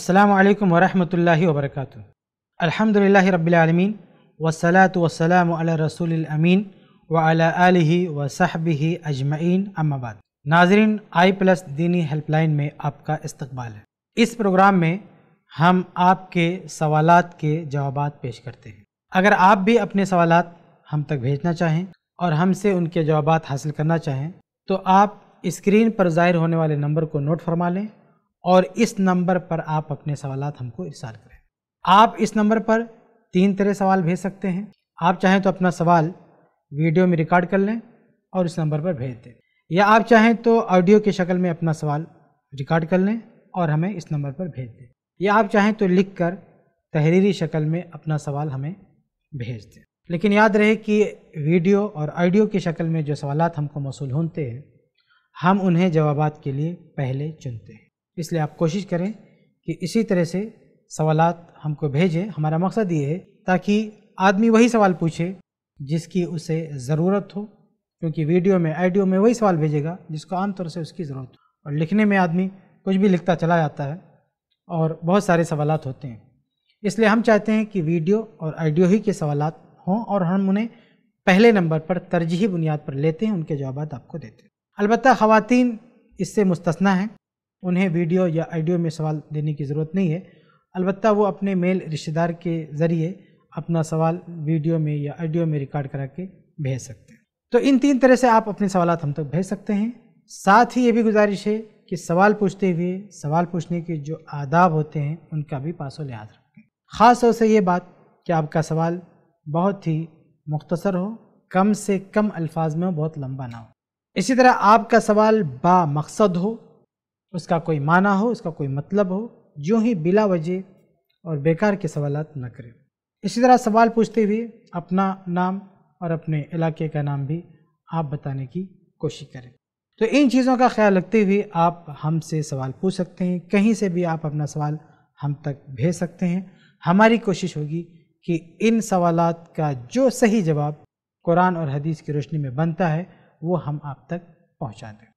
अस्सलाम वालेकुम वरहमतुल्लाहि वबरकातुहू अल्हम्दुलिल्लाहि रब्बिल आलमीन वस्सलातु वस्सलामु अला रसूलिल अमीन व अला आलिहि व सहबिहि अजमईन अम्माबाद नाजरीन आई प्लस दीनी हेल्पलाइन में आपका इस्तकबाल है इस प्रोग्राम में हम आपके सवालात के जवाब पेश करते हैं अगर आप भी अपने सवालात हम तक भेजना चाहें और हमसे उनके जवाब हासिल करना चाहें तो आप स्क्रीन पर ज़ाहिर होने वाले नंबर को नोट फरमा लें और इस नंबर पर आप अपने सवाल हमको इरसाल करें आप इस नंबर पर तीन तरह सवाल भेज सकते हैं आप चाहें तो अपना सवाल वीडियो में रिकॉर्ड कर लें और इस नंबर पर भेज दें या आप चाहें तो ऑडियो की शक्ल में अपना सवाल रिकॉर्ड कर लें और हमें इस नंबर पर भेज दें या आप चाहें तो लिख कर तहरीरी शक्ल में अपना सवाल हमें भेज दें लेकिन याद रहे कि वीडियो और ऑडियो की शक्ल में जो सवाल हमको मौसू होते हैं हम उन्हें जवाब के लिए पहले चुनते हैं इसलिए आप कोशिश करें कि इसी तरह से सवाल हमको भेजें हमारा मकसद ये है ताकि आदमी वही सवाल पूछे जिसकी उसे ज़रूरत हो क्योंकि वीडियो में आइडियो में वही सवाल भेजेगा जिसको आमतौर से उसकी ज़रूरत हो और लिखने में आदमी कुछ भी लिखता चला जाता है और बहुत सारे सवाल होते हैं इसलिए हम चाहते हैं कि वीडियो और आइडियो ही के सवाल हों और हम उन्हें पहले नंबर पर तरजीही बुनियाद पर लेते हैं उनके जवाब आपको देते हैं अलबत् ख़वान इससे मुस्तना हैं उन्हें वीडियो या ऑडियो में सवाल देने की ज़रूरत नहीं है अलबत्त वो अपने मेल रिश्तेदार के ज़रिए अपना सवाल वीडियो में या ऑडियो में रिकॉर्ड करा के भेज सकते हैं तो इन तीन तरह से आप अपने सवाल हम तक भेज सकते हैं साथ ही ये भी गुजारिश है कि सवाल पूछते हुए सवाल पूछने के जो आदाब होते हैं उनका भी पासो लिहाज रखें ख़ास तौर से ये बात कि आपका सवाल बहुत ही मुख्तसर हो कम से कम अल्फाज में बहुत लंबा ना हो इसी तरह आपका सवाल बा मकसद हो उसका कोई माना हो उसका कोई मतलब हो जो ही बिला वजह और बेकार के सवाल न करें इसी तरह सवाल पूछते हुए अपना नाम और अपने इलाके का नाम भी आप बताने की कोशिश करें तो इन चीज़ों का ख्याल रखते हुए आप हमसे सवाल पूछ सकते हैं कहीं से भी आप अपना सवाल हम तक भेज सकते हैं हमारी कोशिश होगी कि इन सवाल का जो सही जवाब कुरान और हदीस की रोशनी में बनता है वो हम आप तक पहुँचा दें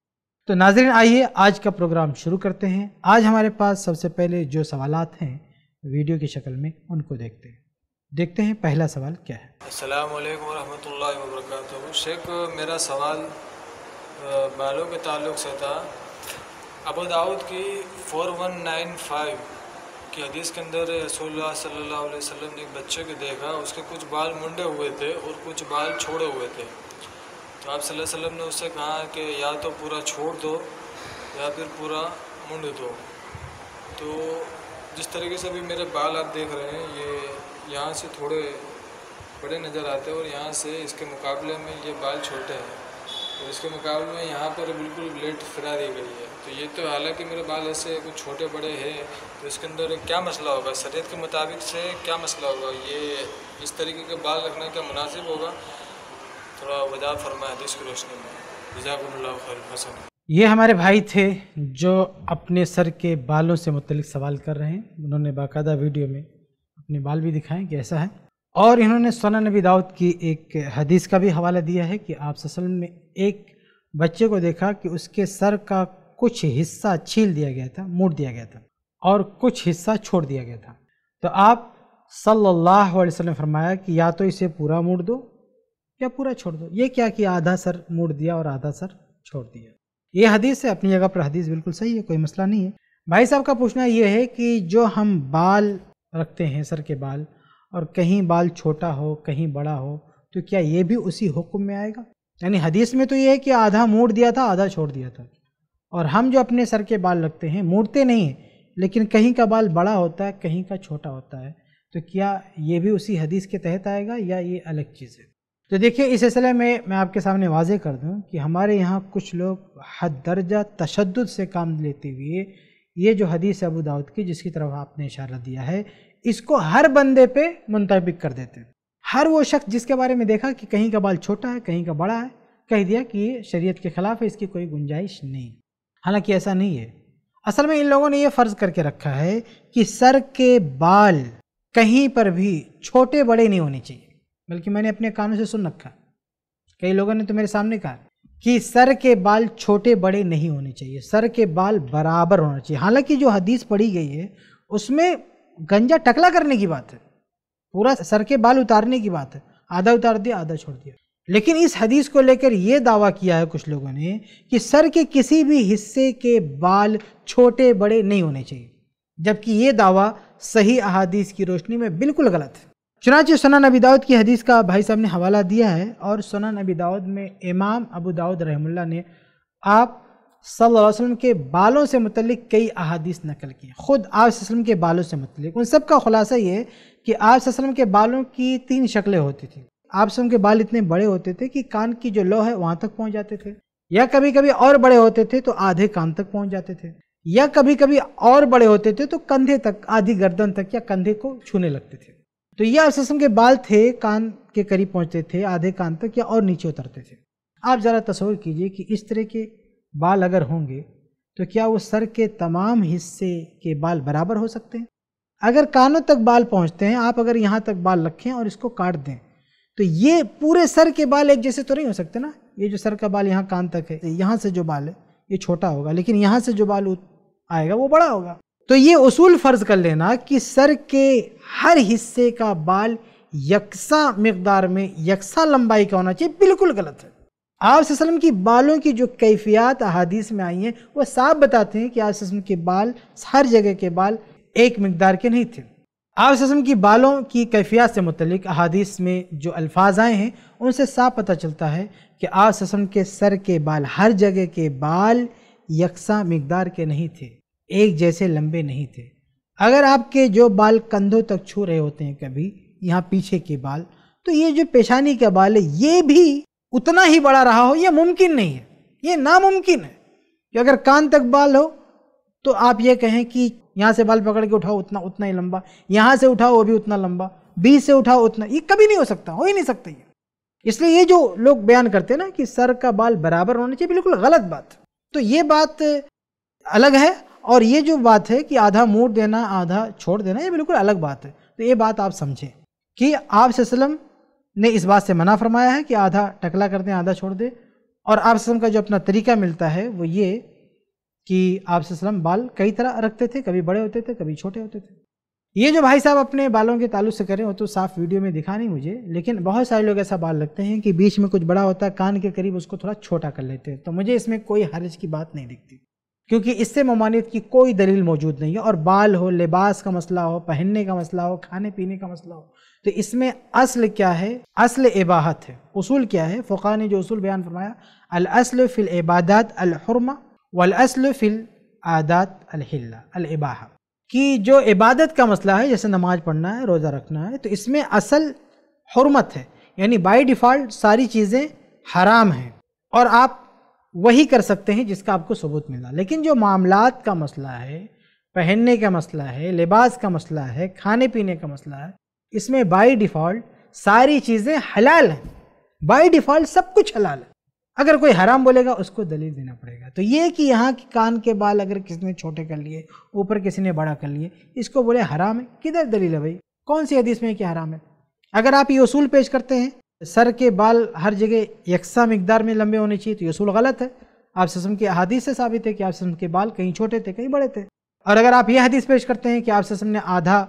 तो नाजरीन आइए आज का प्रोग्राम शुरू करते हैं आज हमारे पास सबसे पहले जो सवाल हैं वीडियो की शक्ल में उनको देखते हैं देखते हैं पहला सवाल क्या है असलम वरहमल वर्क शेख मेरा सवाल बालों के ताल्लुक से था अबू दाऊद की 4195 की हदीस के अंदर रसोल्ला सल्ला अलैहि वसल्लम ने एक बच्चे को देखा उसके कुछ बाल मुंडे हुए थे और कुछ बाल छोड़े हुए थे तो आप वसल्लम ने उससे कहा कि या तो पूरा छोड़ दो या फिर पूरा मुंड दो तो जिस तरीके से अभी मेरे बाल आप देख रहे हैं ये यहाँ से थोड़े बड़े नज़र आते हैं और यहाँ से इसके मुकाबले में ये बाल छोटे हैं तो इसके मुकाबले में यहाँ पर बिल्कुल ब्लेड फिरा दी गई है तो ये तो हालांकि मेरे बाल ऐसे कुछ छोटे बड़े हैं तो इसके अंदर क्या मसला होगा शरीत के मुताबिक से क्या मसला होगा ये इस तरीके के बाल रखना क्या मुनासिब होगा थोड़ा की रोशनी में ये हमारे भाई थे जो अपने सर के बालों से मुतलिक सवाल कर रहे हैं उन्होंने बाकायदा वीडियो में अपने बाल भी दिखाए कि ऐसा है और इन्होंने सोना नबी दाऊद की एक हदीस का भी हवाला दिया है कि आप ससल में एक बच्चे को देखा कि उसके सर का कुछ हिस्सा छील दिया गया था मोड़ दिया गया था और कुछ हिस्सा छोड़ दिया गया था तो आप सल्लल्लाहु अलैहि वसल्लम फरमाया कि या तो इसे पूरा मोड़ दो या पूरा छोड़ दो ये क्या कि आधा सर मोड़ दिया और आधा सर छोड़ दिया ये हदीस है अपनी जगह पर हदीस बिल्कुल सही है कोई मसला नहीं है भाई साहब का पूछना ये है कि जो हम बाल रखते हैं सर के बाल और कहीं बाल छोटा हो कहीं बड़ा हो तो क्या ये भी उसी हुक्म में आएगा यानी हदीस में तो ये है कि आधा मोड़ दिया था आधा छोड़ दिया था और हम जो अपने सर के बाल रखते हैं मोड़ते नहीं हैं लेकिन कहीं का बाल बड़ा होता है कहीं का छोटा होता है तो क्या ये भी उसी हदीस के तहत आएगा या ये अलग चीज़ है तो देखिए इस सिलसिले में मैं आपके सामने वाजे कर दूं कि हमारे यहाँ कुछ लोग हद दर्जा तशद से काम लेते हुए ये जो हदीस अबू दाऊद की जिसकी तरफ आपने इशारा दिया है इसको हर बंदे पे मुंतबिक कर देते हैं हर वो शख्स जिसके बारे में देखा कि कहीं का बाल छोटा है कहीं का बड़ा है कह दिया कि ये शरीयत के ख़िलाफ़ है इसकी कोई गुंजाइश नहीं हालांकि ऐसा नहीं है असल में इन लोगों ने ये फ़र्ज़ करके रखा है कि सर के बाल कहीं पर भी छोटे बड़े नहीं होने चाहिए बल्कि मैंने अपने कानों से सुन रखा कई लोगों ने तो मेरे सामने कहा कि सर के बाल छोटे बड़े नहीं होने चाहिए सर के बाल बराबर होना चाहिए हालांकि जो हदीस पढ़ी गई है उसमें गंजा टकला करने की बात है पूरा सर के बाल उतारने की बात है आधा उतार दिया आधा छोड़ दिया लेकिन इस हदीस को लेकर यह दावा किया है कुछ लोगों ने कि सर के किसी भी हिस्से के बाल छोटे बड़े नहीं होने चाहिए जबकि ये दावा सही अहादीस की रोशनी में बिल्कुल गलत है चुनाचे सना नबी दाऊद की हदीस का भाई साहब ने हवाला दिया है और सना नबी दाऊद में इमाम अबू दाऊद रहमुल्ला ने आप सल्लल्लाहु अलैहि वसल्लम के बालों से मतलब कई अहादीस नकल की ख़ुद आप वसल्लम के बालों से मतलब उन सब का खुलासा ये कि आप वसल्लम के बालों की तीन शक्लें होती थी आप वसल्लम के बाल इतने बड़े होते थे कि कान की जो लौ है वहाँ तक पहुँच जाते थे या कभी कभी और बड़े होते थे तो आधे कान तक पहुँच जाते थे या कभी कभी और बड़े होते थे तो कंधे तक आधी गर्दन तक या कंधे को छूने लगते थे तो ये अवशेषम के बाल थे कान के करीब पहुंचते थे आधे कान तक या और नीचे उतरते थे आप ज़रा तस्वर कीजिए कि इस तरह के बाल अगर होंगे तो क्या वो सर के तमाम हिस्से के बाल बराबर हो सकते हैं अगर कानों तक बाल पहुंचते हैं आप अगर यहाँ तक बाल रखें और इसको काट दें तो ये पूरे सर के बाल एक जैसे तो नहीं हो सकते ना ये जो सर का बाल यहाँ कान तक है यहाँ से जो बाल है ये छोटा होगा लेकिन यहाँ से जो बाल आएगा वो बड़ा होगा तो ये उसूल फ़र्ज कर लेना कि सर के हर हिस्से का बाल यकसा मकदार में यकसा लंबाई का होना चाहिए बिल्कुल गलत है आप वसलम की बालों की जो कैफियत अहादीस में आई हैं वह साफ बताते हैं कि आप वसलम के बाल हर जगह के बाल एक मकदार के नहीं थे आप वसलम की बालों की कैफियत से मुतलिक अहादीस में जो अल्फाज आए हैं उनसे साफ पता चलता है कि आप वसलम के सर के बाल हर जगह के बाल यकसा मकदार के नहीं थे एक जैसे लंबे नहीं थे अगर आपके जो बाल कंधों तक छू रहे होते हैं कभी यहाँ पीछे के बाल तो ये जो पेशानी का बाल है ये भी उतना ही बड़ा रहा हो यह मुमकिन नहीं है ये नामुमकिन है कि अगर कान तक बाल हो तो आप ये कहें कि यहाँ से बाल पकड़ के उठाओ उतना उतना ही लंबा यहाँ से उठाओ वो भी उतना लंबा बीच से उठाओ उतना ये कभी नहीं हो सकता हो ही नहीं सकता ये इसलिए ये जो लोग बयान करते हैं ना कि सर का बाल बराबर होना चाहिए बिल्कुल गलत बात तो ये बात अलग है और ये जो बात है कि आधा मोड़ देना आधा छोड़ देना ये बिल्कुल अलग बात है तो ये बात आप समझें कि आप सेम ने इस बात से मना फरमाया है कि आधा टकला कर दें आधा छोड़ दें और आप सेम का जो अपना तरीका मिलता है वो ये कि आप सेम बाल कई तरह रखते थे कभी बड़े होते थे कभी छोटे होते थे ये जो भाई साहब अपने बालों के तालु से करें वो तो साफ वीडियो में दिखा नहीं मुझे लेकिन बहुत सारे लोग ऐसा बाल लगते हैं कि बीच में कुछ बड़ा होता है कान के करीब उसको थोड़ा छोटा कर लेते हैं तो मुझे इसमें कोई हर्ज की बात नहीं दिखती क्योंकि इससे ममानियत की कोई दलील मौजूद नहीं है और बाल हो लिबास का मसला हो पहनने का मसला हो खाने पीने का मसला हो तो इसमें असल क्या है असल इबाहत है उसूल क्या है फ़ुका ने जो उसूल बयान फरमाया अल असल फ़िल इबादत अलहरमा वल असल फ़िल आदात अल अलबाहा कि जो इबादत का मसला है जैसे नमाज पढ़ना है रोज़ा रखना है तो इसमें असल हरमत है यानी बाय डिफ़ॉल्ट सारी चीज़ें हराम हैं और आप वही कर सकते हैं जिसका आपको सबूत मिला लेकिन जो मामलात का मसला है पहनने का मसला है लिबास का मसला है खाने पीने का मसला है इसमें बाय डिफ़ॉल्ट सारी चीज़ें हलाल हैं बाय डिफ़ॉल्ट सब कुछ हलाल है अगर कोई हराम बोलेगा उसको दलील देना पड़ेगा तो ये कि यहाँ के कान के बाल अगर किसी ने छोटे कर लिए ऊपर किसी ने बड़ा कर लिए इसको बोले हराम है किधर दलील है भाई कौन सी हदीस में क्या हराम है अगर आप ये उसूल पेश करते हैं सर के बाल हर जगह यकसा मकदार में लंबे होने चाहिए तो यसूल गलत है आप ससम की अहादीस से साबित है कि आप ससम के बाल कहीं छोटे थे कहीं बड़े थे और अगर आप ये हदीस पेश करते हैं कि आप ससम ने आधा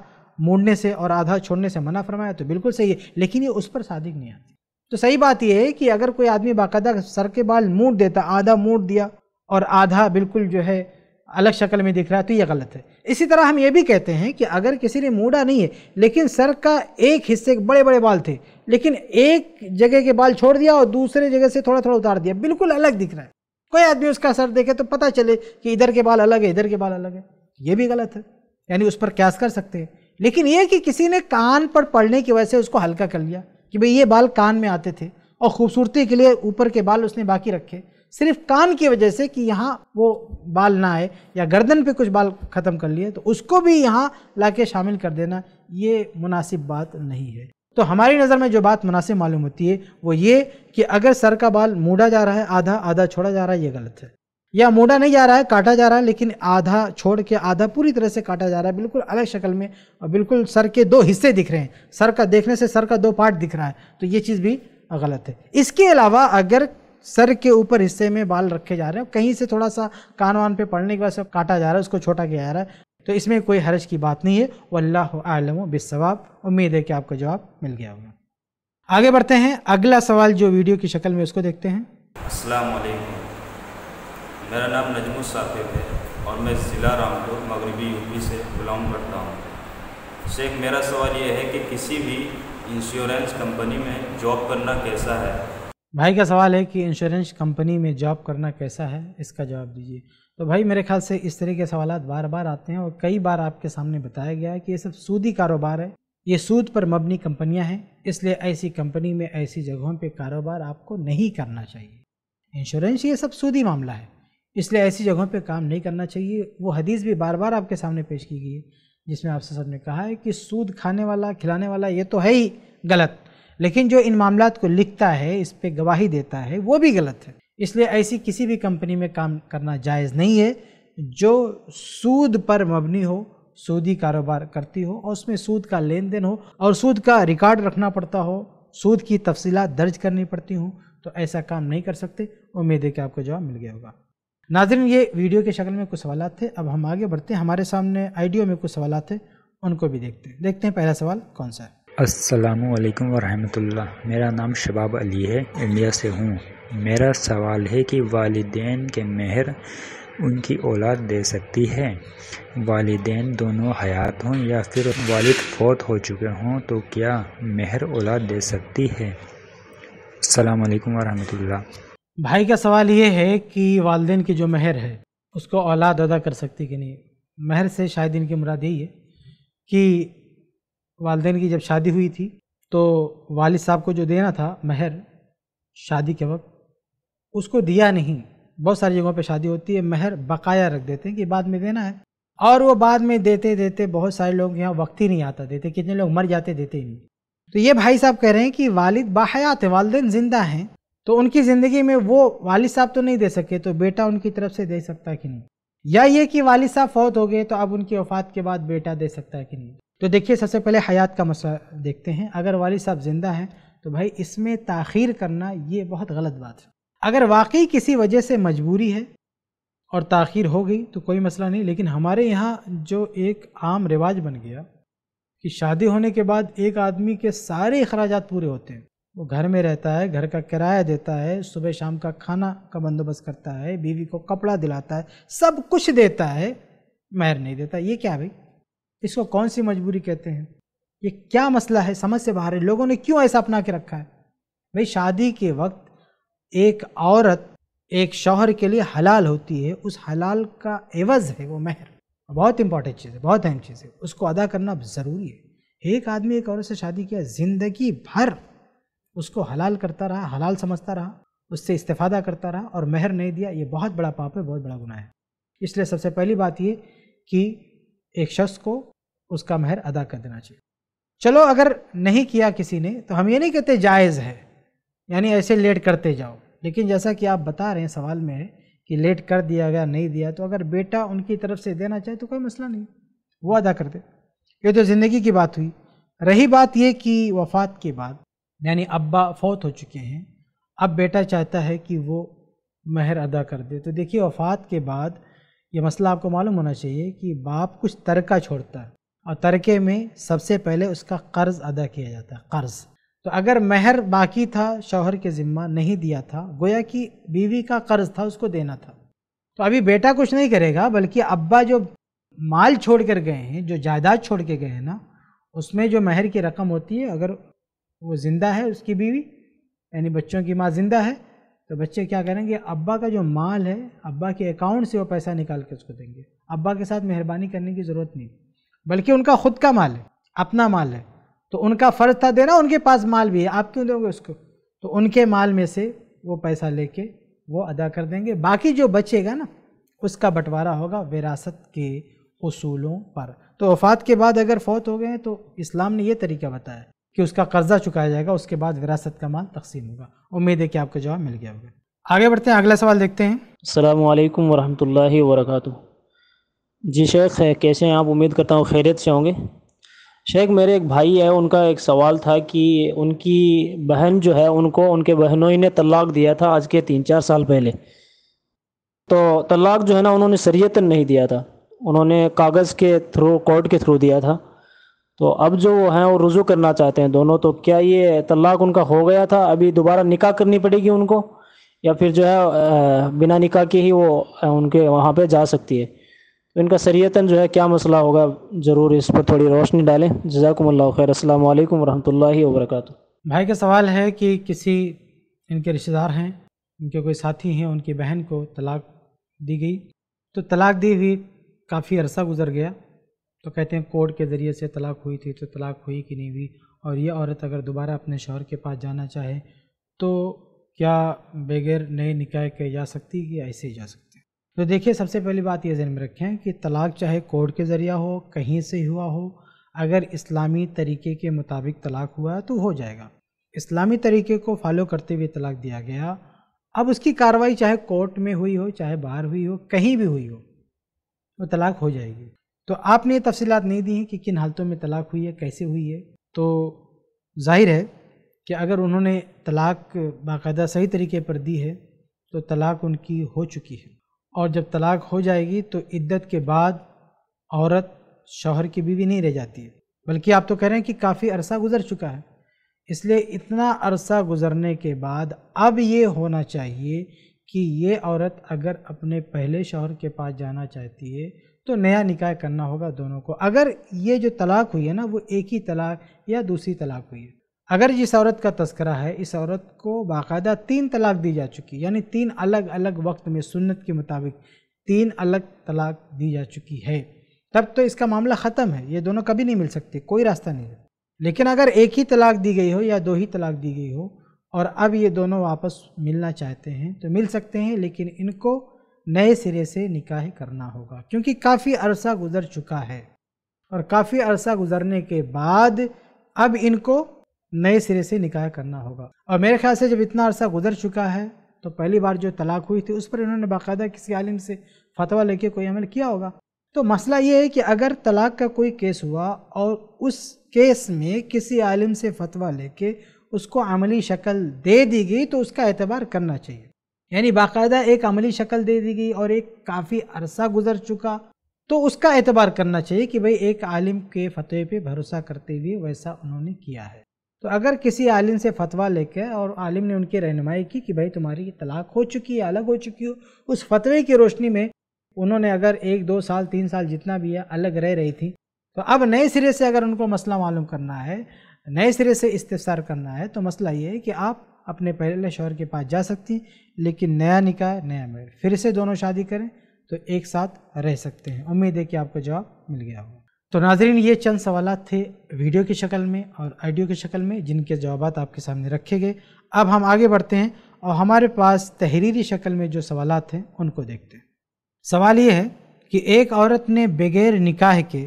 मोड़ने से और आधा छोड़ने से मना फरमाया तो बिल्कुल सही है लेकिन ये उस पर सादिक नहीं आती तो सही बात यह है कि अगर कोई आदमी बाकायदा सर के बाल मूड देता आधा मूड दिया और आधा बिल्कुल जो है अलग शक्ल में दिख रहा है तो ये गलत है इसी तरह हम ये भी कहते हैं कि अगर किसी ने मूडा नहीं है लेकिन सर का एक हिस्से के बड़े बड़े बाल थे लेकिन एक जगह के बाल छोड़ दिया और दूसरे जगह से थोड़ा थोड़ा उतार दिया बिल्कुल अलग दिख रहा है कोई आदमी उसका सर देखे तो पता चले कि इधर के बाल अलग है इधर के बाल अलग है ये भी गलत है यानी उस पर क्यास कर सकते हैं लेकिन ये कि किसी ने कान पर पड़ने की वजह से उसको हल्का कर लिया कि भाई ये बाल कान में आते थे और खूबसूरती के लिए ऊपर के बाल उसने बाकी रखे सिर्फ कान की वजह से कि यहाँ वो बाल ना आए या गर्दन पे कुछ बाल ख़त्म कर लिए तो उसको भी यहाँ ला के शामिल कर देना ये मुनासिब बात नहीं है तो हमारी नज़र में जो बात मुनासिब मालूम होती है वो ये कि अगर सर का बाल मूडा जा रहा है आधा आधा छोड़ा जा रहा है ये गलत है या मोड़ा नहीं जा रहा है काटा जा रहा है लेकिन आधा छोड़ के आधा पूरी तरह से काटा जा रहा है बिल्कुल अलग शक्ल में और बिल्कुल सर के दो हिस्से दिख रहे हैं सर का देखने से सर का दो पार्ट दिख रहा है तो ये चीज़ भी गलत है इसके अलावा अगर सर के ऊपर हिस्से में बाल रखे जा रहे हैं कहीं से थोड़ा सा कान वान पे पड़ने के बाद सब काटा जा रहा है उसको छोटा किया जा रहा है तो इसमें कोई हर्ज की बात नहीं है वल्लाह आलम बिसवाब उम्मीद है कि आपको जवाब मिल गया होगा आगे बढ़ते हैं अगला सवाल जो वीडियो की शक्ल में उसको देखते हैं अस्सलाम वालेकुम मेरा नाम नजमु साफिब है और मैं ज़िला रामपुर मगरबी यूपी से बिलोंग करता हूँ शेख मेरा सवाल यह है कि किसी भी इंश्योरेंस कंपनी में जॉब करना कैसा है भाई का सवाल है कि इंश्योरेंस कंपनी में जॉब करना कैसा है इसका जवाब दीजिए तो भाई मेरे ख्याल से इस तरह के सवाल बार बार आते हैं और कई बार आपके सामने बताया गया है कि ये सब सूदी कारोबार है ये सूद पर मबनी कंपनियां हैं इसलिए ऐसी कंपनी में ऐसी जगहों पे कारोबार आपको नहीं करना चाहिए इंश्योरेंस ये सब सूदी मामला है इसलिए ऐसी जगहों पे काम नहीं करना चाहिए वो हदीस भी बार बार आपके सामने पेश की गई है जिसमें आपसे सबने कहा है कि सूद खाने वाला खिलाने वाला ये तो है ही गलत लेकिन जो इन मामला को लिखता है इस पर गवाही देता है वो भी गलत है इसलिए ऐसी किसी भी कंपनी में काम करना जायज़ नहीं है जो सूद पर मबनी हो सूदी कारोबार करती हो और उसमें सूद का लेन देन हो और सूद का रिकॉर्ड रखना पड़ता हो सूद की तफसीला दर्ज करनी पड़ती हो तो ऐसा काम नहीं कर सकते उम्मीद है कि आपको जवाब मिल गया होगा नाजरन ये वीडियो के शक्ल में कुछ सवाल थे अब हम आगे बढ़ते हैं हमारे सामने आइडियो में कुछ सवाल थे उनको भी देखते हैं देखते हैं पहला सवाल कौन सा है असलकम वरहमतुल्लाह मेरा नाम शबाब अली है इंडिया से हूँ मेरा सवाल है कि वालदेन के मेहर उनकी औलाद दे सकती है वालदेन दोनों हयात हों या फिर वालिद फौत हो चुके हों तो क्या मेहर औलाद दे सकती है अस्सलाम वालेकुम भाई का सवाल ये है कि वालदेन की जो मेहर है उसको औलाद अदा कर सकती कि नहीं मेहर से शायद इनकी मुराद यही है कि वालदेन की जब शादी हुई थी तो वालिद साहब को जो देना था महर शादी के वक्त उसको दिया नहीं बहुत सारी जगहों पे शादी होती है महर बकाया रख देते हैं कि बाद में देना है और वो बाद में देते देते बहुत सारे लोग यहाँ वक्त ही नहीं आता देते कितने लोग मर जाते देते ही नहीं तो ये भाई साहब कह रहे हैं कि वालिद बाहयात हैं वालदेन ज़िंदा हैं तो उनकी ज़िंदगी में वो वालिद साहब तो नहीं दे सके तो बेटा उनकी तरफ से दे सकता है कि नहीं या ये कि वालिद साहब फौत हो गए तो अब उनकी वफात के बाद बेटा दे सकता है कि नहीं तो देखिए सबसे पहले हयात का मसला देखते हैं अगर वाली साहब ज़िंदा हैं तो भाई इसमें ताखीर करना ये बहुत गलत बात है अगर वाकई किसी वजह से मजबूरी है और ताखीर हो गई तो कोई मसला नहीं लेकिन हमारे यहाँ जो एक आम रिवाज बन गया कि शादी होने के बाद एक आदमी के सारे अखराज पूरे होते हैं वो घर में रहता है घर का किराया देता है सुबह शाम का खाना का बंदोबस्त करता है बीवी को कपड़ा दिलाता है सब कुछ देता है महर नहीं देता ये क्या भाई इसको कौन सी मजबूरी कहते हैं ये क्या मसला है समझ से बाहर है लोगों ने क्यों ऐसा अपना के रखा है भाई शादी के वक्त एक औरत एक शौहर के लिए हलाल होती है उस हलाल का एवज़ है वो महर बहुत इंपॉर्टेंट चीज़ है बहुत अहम चीज़ है उसको अदा करना ज़रूरी है एक आदमी एक औरत से शादी किया ज़िंदगी भर उसको हलाल करता रहा हलाल समझता रहा उससे इस्तेफादा करता रहा और मेहर नहीं दिया ये बहुत बड़ा पाप है बहुत बड़ा गुनाह है इसलिए सबसे पहली बात ये कि एक शख्स को उसका महर अदा कर देना चाहिए चलो अगर नहीं किया किसी ने तो हम ये नहीं कहते जायज़ है यानी ऐसे लेट करते जाओ लेकिन जैसा कि आप बता रहे हैं सवाल में है कि लेट कर दिया गया नहीं दिया तो अगर बेटा उनकी तरफ से देना चाहे तो कोई मसला नहीं वो अदा कर दे ये तो ज़िंदगी की बात हुई रही बात ये कि वफात के बाद यानी अब्बा फौत हो चुके हैं अब बेटा चाहता है कि वो महर अदा कर दे तो देखिए वफात के बाद ये मसला आपको मालूम होना चाहिए कि बाप कुछ तरका छोड़ता है और तरके में सबसे पहले उसका कर्ज़ अदा किया जाता है कर्ज़ तो अगर महर बाकी था शौहर के ज़िम्मा नहीं दिया था गोया कि बीवी का कर्ज़ था उसको देना था तो अभी बेटा कुछ नहीं करेगा बल्कि अब्बा जो माल छोड़ कर गए हैं जो जायदाद छोड़ के गए हैं ना उसमें जो महर की रकम होती है अगर वो ज़िंदा है उसकी बीवी यानी बच्चों की माँ ज़िंदा है तो बच्चे क्या करेंगे अब्बा का जो माल है अब्बा के अकाउंट से वो पैसा निकाल के उसको देंगे अब्बा के साथ मेहरबानी करने की ज़रूरत नहीं बल्कि उनका खुद का माल है अपना माल है तो उनका फ़र्ज था देना उनके पास माल भी है आप क्यों दोगे उसको तो उनके माल में से वो पैसा लेके वो अदा कर देंगे बाकी जो बचेगा ना उसका बंटवारा होगा विरासत के उसूलों पर तो वफात के बाद अगर फौत हो गए हैं तो इस्लाम ने यह तरीका बताया कि उसका कर्जा चुकाया जाएगा उसके बाद विरासत का माल तकसीम होगा उम्मीद है कि आपको जवाब मिल गया होगा आगे बढ़ते हैं अगला सवाल देखते हैं अल्लाम वरहमल वर्का जी शेख है कैसे हैं आप उम्मीद करता हूँ खैरियत से होंगे शेख मेरे एक भाई है उनका एक सवाल था कि उनकी बहन जो है उनको उनके बहनों ने तलाक दिया था आज के तीन चार साल पहले तो तलाक जो है ना उन्होंने शरीयतन नहीं दिया था उन्होंने कागज़ के थ्रू कोर्ट के थ्रू दिया था तो अब जो वो हैं वो रुजू करना चाहते हैं दोनों तो क्या ये तलाक उनका हो गया था अभी दोबारा निकाह करनी पड़ेगी उनको या फिर जो है बिना निकाह के ही वो उनके वहाँ पर जा सकती है तो इनका शरीयतन जो है क्या मसला होगा ज़रूर इस पर थोड़ी रोशनी डालें जजाकमल्ला खैर असल वरहमल वर्क भाई का सवाल है कि किसी इनके रिश्तेदार हैं इनके कोई साथी हैं उनकी बहन को तलाक दी गई तो तलाक दी हुई काफ़ी अरसा गुजर गया तो कहते हैं कोर्ट के ज़रिए से तलाक हुई थी तो तलाक हुई कि नहीं हुई और ये औरत अगर दोबारा अपने शोहर के पास जाना चाहे तो क्या बगैर नए निकाय के जा सकती है या ऐसे ही जा सकती तो देखिए सबसे पहली बात ये जहन में रखें कि तलाक चाहे कोर्ट के ज़रिया हो कहीं से हुआ हो अगर इस्लामी तरीके के मुताबिक तलाक हुआ है तो हो जाएगा इस्लामी तरीके को फॉलो करते हुए तलाक दिया गया अब उसकी कार्रवाई चाहे कोर्ट में हुई हो चाहे बाहर हुई हो कहीं भी हुई हो वो तलाक हो जाएगी तो आपने ये तफसीलात नहीं दी हैं कि किन हालतों में तलाक हुई है कैसे हुई है तो जाहिर है कि अगर उन्होंने तलाक बाकायदा सही तरीके पर दी है तो तलाक उनकी हो चुकी है और जब तलाक हो जाएगी तो इद्दत के बाद औरत शौहर की बीवी नहीं रह जाती है बल्कि आप तो कह रहे हैं कि काफ़ी अरसा गुजर चुका है इसलिए इतना अरसा गुजरने के बाद अब ये होना चाहिए कि ये औरत अगर अपने पहले शौहर के पास जाना चाहती है तो नया निकाय करना होगा दोनों को अगर ये जो तलाक हुई है ना वो एक ही तलाक या दूसरी तलाक हुई है अगर जिस औरत का तस्करा है इस औरत को बाकायदा तीन तलाक दी जा चुकी यानी तीन अलग अलग वक्त में सुन्नत के मुताबिक तीन अलग तलाक दी जा चुकी है तब तो इसका मामला ख़त्म है ये दोनों कभी नहीं मिल सकते कोई रास्ता नहीं लेकिन अगर एक ही तलाक दी गई हो या दो ही तलाक दी गई हो और अब ये दोनों वापस मिलना चाहते हैं तो मिल सकते हैं लेकिन इनको नए सिरे से निकाह करना होगा क्योंकि काफ़ी अरसा गुजर चुका है और काफ़ी अरसा गुजरने के बाद अब इनको नए सिरे से निकाह करना होगा और मेरे ख्याल से जब इतना अरसा गुजर चुका है तो पहली बार जो तलाक हुई थी उस पर इन्होंने बाकायदा किसी आलिम से फतवा लेके कोई अमल किया होगा तो मसला ये है कि अगर तलाक का कोई केस हुआ और उस केस में किसी आलिम से फतवा लेके उसको अमली शक्ल दे दी गई तो उसका एतबार करना चाहिए यानी बाकायदा एक अमली शक्ल दे दी गई और एक काफ़ी अरसा गुजर चुका तो उसका एतबार करना चाहिए कि भाई एक आलिम के फतवे पे भरोसा करते हुए वैसा उन्होंने किया है तो अगर किसी आलिम से फतवा लेकर और आलिम ने उनकी रहनुमाई की कि भाई तुम्हारी तलाक हो चुकी है अलग हो चुकी हो उस फतवे की रोशनी में उन्होंने अगर एक दो साल तीन साल जितना भी है अलग रह रही थी तो अब नए सिरे से अगर उनको मसला मालूम करना है नए सिरे से इस्तार करना है तो मसला ये है कि आप अपने पहले शोहर के पास जा सकती लेकिन नया निकाह नया मेल फिर से दोनों शादी करें तो एक साथ रह सकते हैं उम्मीद है कि आपको जवाब मिल गया होगा तो नाजरीन ये चंद सवाल थे वीडियो की शक्ल में और आइडियो की शक्ल में जिनके जवाब आपके सामने रखे गए अब हम आगे बढ़ते हैं और हमारे पास तहरीरी शक्ल में जो सवाल हैं उनको देखते हैं सवाल ये है कि एक औरत ने बगैर निकाह के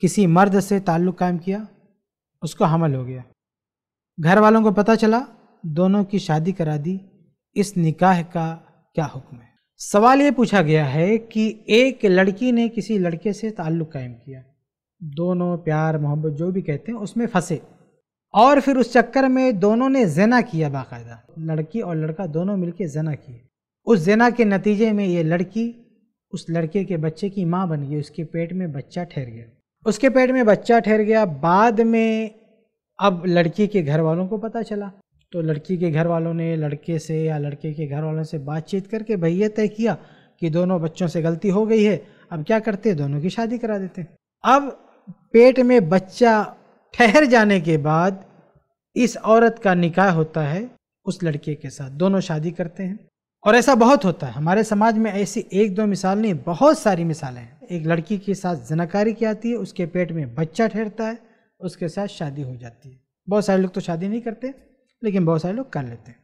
किसी मर्द से ताल्लुक़ कायम किया उसको हमल हो गया घर वालों को पता चला दोनों की शादी करा दी इस निकाह का क्या हुक्म है सवाल ये पूछा गया है कि एक लड़की ने किसी लड़के से ताल्लुक़ कायम किया दोनों प्यार मोहब्बत जो भी कहते हैं उसमें फंसे और फिर उस चक्कर में दोनों ने जना किया बाकायदा लड़की और लड़का दोनों मिलके जना किए उस जना के नतीजे में ये लड़की उस लड़के के बच्चे की माँ बन गई उसके पेट में बच्चा ठहर गया उसके पेट में बच्चा ठहर गया बाद में अब लड़की के घर वालों को पता चला तो लड़की के घर वालों ने लड़के से या लड़के के घर वालों से बातचीत करके भाई ये तय किया कि दोनों बच्चों से गलती हो गई है अब क्या करते हैं दोनों की शादी करा देते हैं अब पेट में बच्चा ठहर जाने के बाद इस औरत का निकाह होता है उस लड़के के साथ दोनों शादी करते हैं और ऐसा बहुत होता है हमारे समाज में ऐसी एक दो मिसाल नहीं बहुत सारी मिसालें हैं एक लड़की के साथ जनाकारी की आती है उसके पेट में बच्चा ठहरता है उसके साथ शादी हो जाती है बहुत सारे लोग तो शादी नहीं करते लेकिन बहुत सारे लोग कर लेते हैं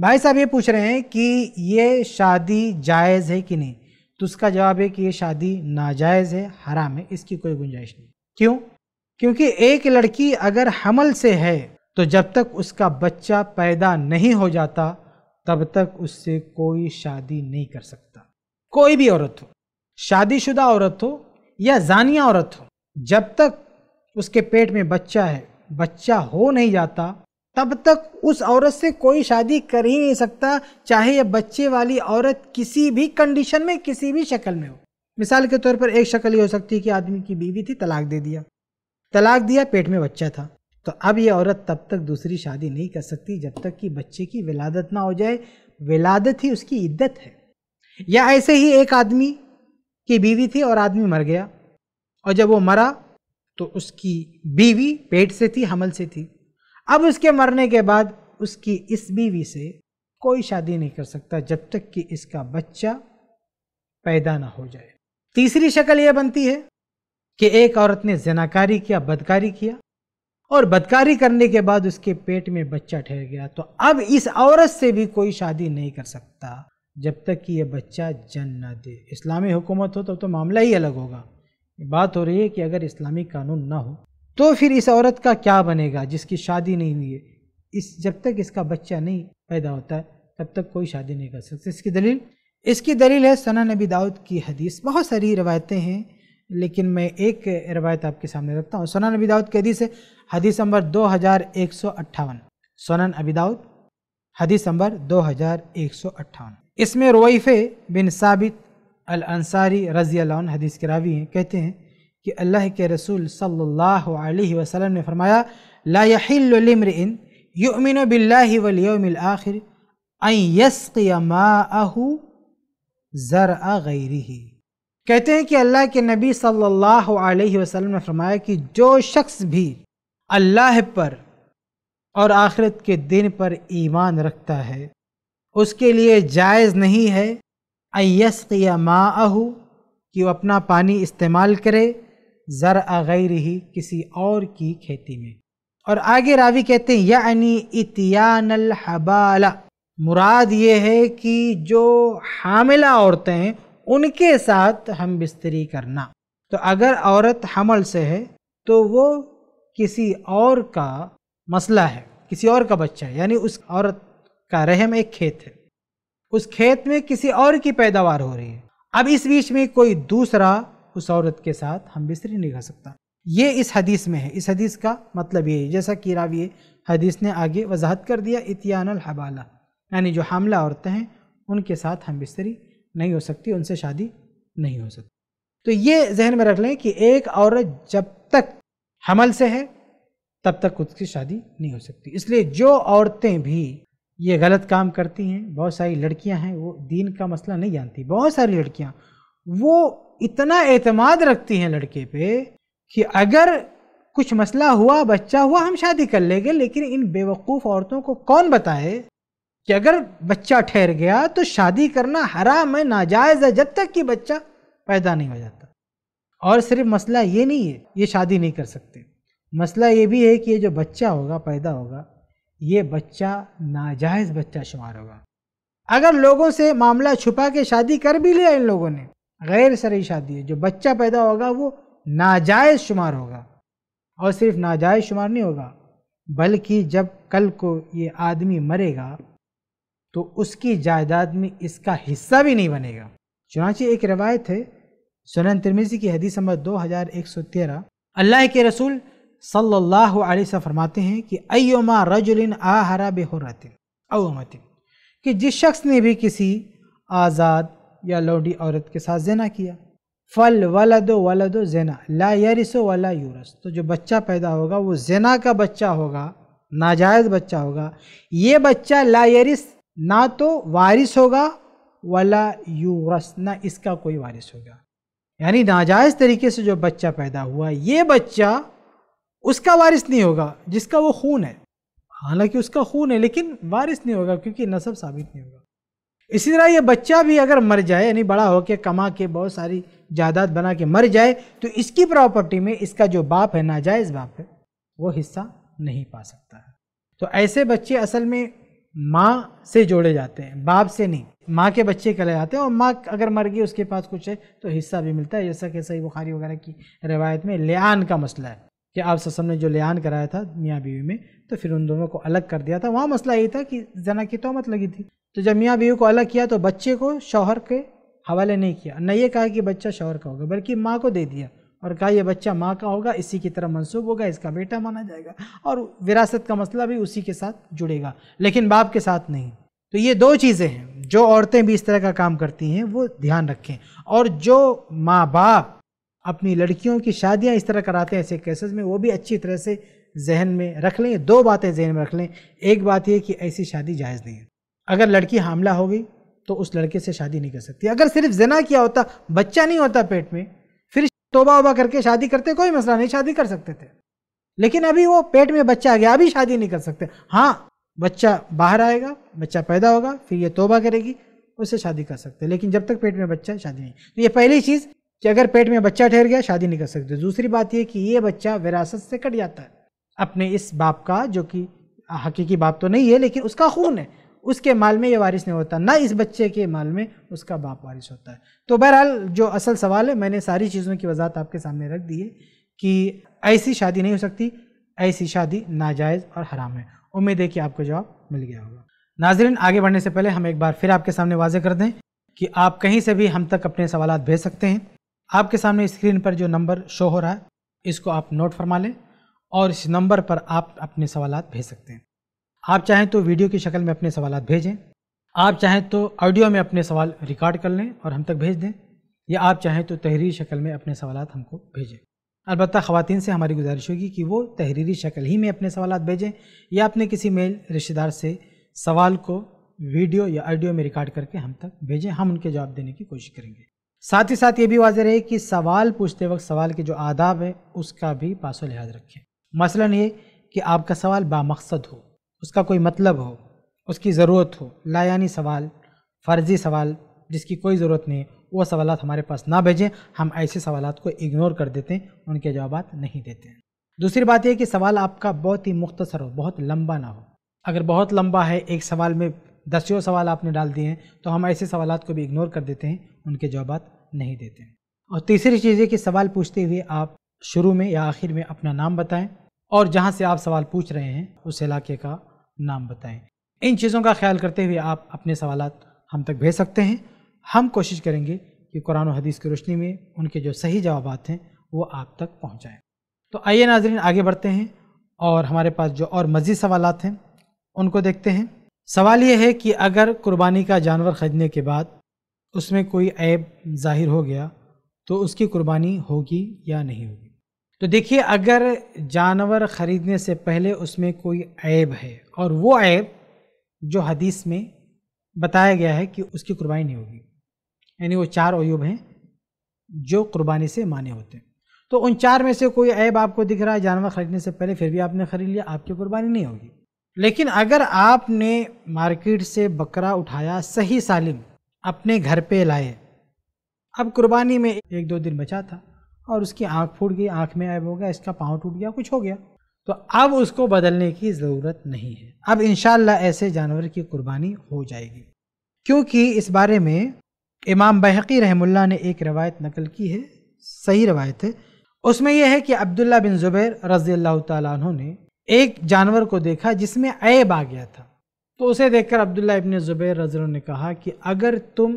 भाई साहब ये पूछ रहे हैं कि ये शादी जायज़ है कि नहीं तो उसका जवाब है कि ये शादी नाजायज़ है हराम है इसकी कोई गुंजाइश नहीं क्यों क्योंकि एक लड़की अगर हमल से है तो जब तक उसका बच्चा पैदा नहीं हो जाता तब तक उससे कोई शादी नहीं कर सकता कोई भी औरत हो शादीशुदा औरत हो या जानिया औरत हो जब तक उसके पेट में बच्चा है बच्चा हो नहीं जाता तब तक उस औरत से कोई शादी कर ही नहीं सकता चाहे यह बच्चे वाली औरत किसी भी कंडीशन में किसी भी शक्ल में हो मिसाल के तौर पर एक शक्ल ये हो सकती है कि आदमी की बीवी थी तलाक दे दिया तलाक दिया पेट में बच्चा था तो अब यह औरत तब तक दूसरी शादी नहीं कर सकती जब तक कि बच्चे की विलादत ना हो जाए विलादत ही उसकी इद्दत है या ऐसे ही एक आदमी की बीवी थी और आदमी मर गया और जब वो मरा तो उसकी बीवी पेट से थी हमल से थी अब उसके मरने के बाद उसकी इस बीवी से कोई शादी नहीं कर सकता जब तक कि इसका बच्चा पैदा ना हो जाए तीसरी शक्ल यह बनती है कि एक औरत ने जनाकारी किया बदकारी किया और बदकारी करने के बाद उसके पेट में बच्चा ठहर गया तो अब इस औरत से भी कोई शादी नहीं कर सकता जब तक कि यह बच्चा जन्म न दे इस्लामी हुकूमत हो तब तो, तो मामला ही अलग होगा बात हो रही है कि अगर इस्लामी कानून ना हो तो फिर इस औरत का क्या बनेगा जिसकी शादी नहीं हुई है इस जब तक इसका बच्चा नहीं पैदा होता है तब तक कोई शादी नहीं कर सकते इसकी दलील इसकी दलील है सना नबी दाऊद की हदीस बहुत सारी रवायतें हैं लेकिन मैं एक रवायत आपके सामने रखता हूँ सोना नबी दाऊद की हदीस है हदीस नंबर दो हज़ार एक सौ अट्ठावन सोनन अबी दाऊद हदीस नंबर दो हज़ार एक सौ अट्ठावन इसमें रोइफे बिन साबित अल अंसारी रजी हदीस के रावी हैं कहते हैं कि अल्लाह के रसूल सल्लल्लाहु अलैहि वसल्लम ने फरमाया लामरन युमिन बिल्लाहि वलयमिल आखिर यसमाहू ज़र गैरी कहते हैं कि अल्लाह के नबी सल्लल्लाहु अलैहि वसल्लम ने फरमाया कि जो शख्स भी अल्लाह पर और आखिरत के दिन पर ईमान रखता है उसके लिए जायज़ नहीं है अयस माहू कि वह अपना पानी इस्तेमाल करे ज़र गैर ही किसी और की खेती में और आगे रावी कहते हैं यानी इतियानल हबाला मुराद ये है कि जो हामिला औरतें हैं उनके साथ हम बिस्तरी करना तो अगर औरत हमल से है तो वो किसी और का मसला है किसी और का बच्चा है यानी उस औरत का रहम एक खेत है उस खेत में किसी और की पैदावार हो रही है अब इस बीच में कोई दूसरा उस औरत के साथ हम बिस्तरी नहीं कर सकता ये इस हदीस में है इस हदीस का मतलब ये जैसा कि रावी हदीस ने आगे वजाहत कर दिया इतियान हबाला यानी जो हमला औरतें हैं उनके साथ हम बिस्तरी नहीं हो सकती उनसे शादी नहीं हो सकती तो ये जहन में रख लें कि एक औरत जब तक हमल से है तब तक उसकी शादी नहीं हो सकती इसलिए जो औरतें भी ये गलत काम करती हैं बहुत सारी लड़कियां हैं वो दीन का मसला नहीं जानती बहुत सारी लड़कियां वो इतना एतमाद रखती हैं लड़के पे कि अगर कुछ मसला हुआ बच्चा हुआ हम शादी कर लेंगे लेकिन इन बेवकूफ़ औरतों को कौन बताए कि अगर बच्चा ठहर गया तो शादी करना हराम है नाजायज़ है जब तक कि बच्चा पैदा नहीं हो जाता और सिर्फ मसला ये नहीं है ये शादी नहीं कर सकते मसला ये भी है कि ये जो बच्चा होगा पैदा होगा ये बच्चा नाजायज़ बच्चा शुमार होगा अगर लोगों से मामला छुपा के शादी कर भी लिया इन लोगों ने गैर शरी शादी है जो बच्चा पैदा होगा वो नाजायज़ शुमार होगा और सिर्फ नाजायज़ शुमार नहीं होगा बल्कि जब कल को ये आदमी मरेगा तो उसकी जायदाद में इसका हिस्सा भी नहीं बनेगा चुनाची एक रवायत है सुनन तिरमिजी की हदीस नंबर दो हज़ार एक सौ तेरह अल्लाह के रसूल सल्लल्लाहु अलैहि वसल्लम फरमाते हैं कि अयोमा रजुलिन आहरा बेहरातिन अवमतिन कि जिस शख्स ने भी किसी आज़ाद या लौंडी औरत के साथ जना किया फल दो वलद दो जना ला यरिसो वला यूरस तो जो बच्चा पैदा होगा वो जना का बच्चा होगा नाजायज़ बच्चा होगा ये बच्चा ला यरिस ना तो वारिस होगा वला यूरस ना इसका कोई वारिस होगा यानी नाजायज़ तरीके से जो बच्चा पैदा हुआ ये बच्चा उसका वारिस नहीं होगा जिसका वो खून है हालांकि उसका खून है लेकिन वारिस नहीं होगा क्योंकि नसब साबित नहीं होगा इसी तरह ये बच्चा भी अगर मर जाए यानी बड़ा होकर कमा के बहुत सारी जायदाद बना के मर जाए तो इसकी प्रॉपर्टी में इसका जो बाप है नाजायज़ बाप है वो हिस्सा नहीं पा सकता है तो ऐसे बच्चे असल में माँ से जोड़े जाते हैं बाप से नहीं माँ के बच्चे कले जाते हैं और माँ अगर मर गई उसके पास कुछ है तो हिस्सा भी मिलता है जैसा कि सही बुखारी वगैरह की रिवायत में लियान का मसला है कि आप ससम ने जो लियान कराया था मियाँ बीवी में तो फिर उन दोनों को अलग कर दिया था वहाँ मसला ये था कि जना की तोहमत लगी थी तो जब मियाँ बीवी को अलग किया तो बच्चे को शौहर के हवाले नहीं किया न ये कहा कि बच्चा शौहर का होगा बल्कि माँ को दे दिया और कहा यह बच्चा माँ का होगा इसी की तरह मंसूब होगा इसका बेटा माना जाएगा और विरासत का मसला भी उसी के साथ जुड़ेगा लेकिन बाप के साथ नहीं तो ये दो चीज़ें हैं जो औरतें भी इस तरह का काम करती हैं वो ध्यान रखें और जो माँ बाप अपनी लड़कियों की शादियाँ इस तरह कराते हैं ऐसे केसेस में वो भी अच्छी तरह से जहन में रख लें दो बातें जहन में रख लें एक बात यह कि ऐसी शादी जायज़ नहीं है अगर लड़की हामला हो गई तो उस लड़के से शादी नहीं कर सकती अगर सिर्फ जना किया होता बच्चा नहीं होता पेट में फिर तोबा वोबा करके शादी करते कोई मसला नहीं शादी कर सकते थे लेकिन अभी वो पेट में बच्चा आ गया अभी शादी नहीं कर सकते हाँ बच्चा बाहर आएगा बच्चा पैदा होगा फिर ये तोबा करेगी उससे शादी कर सकते लेकिन जब तक पेट में बच्चा है शादी नहीं तो ये पहली चीज़ कि अगर पेट में बच्चा ठहर गया शादी नहीं कर सकते दूसरी बात यह कि ये बच्चा विरासत से कट जाता है अपने इस बाप का जो कि हकीकी बाप तो नहीं है लेकिन उसका खून है उसके माल में ये वारिस नहीं होता ना इस बच्चे के माल में उसका बाप वारिस होता है तो बहरहाल जो असल सवाल है मैंने सारी चीज़ों की वजाहत आपके सामने रख दी है कि ऐसी शादी नहीं हो सकती ऐसी शादी नाजायज़ और हराम है उम्मीद है कि आपको जवाब मिल गया होगा नाजरीन आगे बढ़ने से पहले हम एक बार फिर आपके सामने वाजे कर दें कि आप कहीं से भी हम तक अपने सवाल भेज सकते हैं आपके सामने स्क्रीन पर जो नंबर शो हो रहा है इसको आप नोट फरमा लें और इस नंबर पर आप अपने सवाल भेज सकते हैं आप चाहें तो वीडियो की शक्ल में अपने सवाल भेजें आप चाहें तो ऑडियो में अपने सवाल रिकॉर्ड कर लें और हम तक भेज दें या आप चाहें तो तहरीरी शक्ल में अपने सवाल हमको भेजें अलबत्त ख़वान से हमारी गुजारिश होगी कि वो तहरीरी शक्ल ही में अपने सवाल भेजें या अपने किसी मेल रिश्तेदार से सवाल को वीडियो या ऑडियो में रिकॉर्ड करके हम तक भेजें हम उनके जवाब देने की कोशिश करेंगे साथ ही साथ ये भी वाजह रहे कि सवाल पूछते वक्त सवाल के जो आदाब है उसका भी पासो लिहाज रखें मसला ये कि आपका सवाल बामकसद हो उसका कोई मतलब हो उसकी ज़रूरत हो लायानी सवाल फ़र्ज़ी सवाल जिसकी कोई ज़रूरत नहीं वो सवाल हमारे पास ना भेजें हम ऐसे सवाल को इग्नोर कर देते हैं उनके जवाब नहीं देते हैं दूसरी बात यह कि सवाल आपका बहुत ही मुख्तसर हो बहुत लंबा ना हो अगर बहुत लंबा है एक सवाल में दसियों सवाल आपने डाल दिए हैं तो हम ऐसे सवाल को भी इग्नोर कर देते हैं उनके जवाब नहीं देते हैं और तीसरी चीज़ ये कि सवाल पूछते हुए आप शुरू में या आखिर में अपना नाम बताएं और जहाँ से आप सवाल पूछ रहे हैं उस इलाके का नाम बताएं इन चीज़ों का ख्याल करते हुए आप अपने सवाल हम तक भेज सकते हैं हम कोशिश करेंगे कि कुरान और हदीस की रोशनी में उनके जो सही जवाब हैं वो आप तक पहुँचाएँ तो आइए नाजरीन आगे बढ़ते हैं और हमारे पास जो और मज़ीद सवाल हैं उनको देखते हैं सवाल ये है कि अगर कुर्बानी का जानवर ख़रीदने के बाद उसमें कोई ऐब जाहिर हो गया तो उसकी कुर्बानी होगी या नहीं होगी तो देखिए अगर जानवर ख़रीदने से पहले उसमें कोई ऐब है और वो ऐब जो हदीस में बताया गया है कि उसकी कुर्बानी नहीं होगी यानी वो चार अयूब हैं जो कुर्बानी से माने होते हैं तो उन चार में से कोई ऐब आपको दिख रहा है जानवर ख़रीदने से पहले फिर भी आपने ख़रीद लिया आपकी कुर्बानी नहीं होगी लेकिन अगर आपने मार्केट से बकरा उठाया सही सालिम अपने घर पे लाए अब कुर्बानी में एक दो दिन बचा था और उसकी आँख फूट गई आँख में ऐब हो गया इसका पाँव टूट गया कुछ हो गया तो अब उसको बदलने की ज़रूरत नहीं है अब इन ऐसे जानवर की कुर्बानी हो जाएगी क्योंकि इस बारे में इमाम बहकी रहमुल्ला ने एक रवायत नकल की है सही रवायत है उसमें यह है कि अब्दुल्ला बिन ज़ुबैर रज़ी अल्लाह तु ने एक जानवर को देखा जिसमें ऐब आ गया था तो उसे देखकर अब्दुल्ला इबन ज़ुबैर रजल ने कहा कि अगर तुम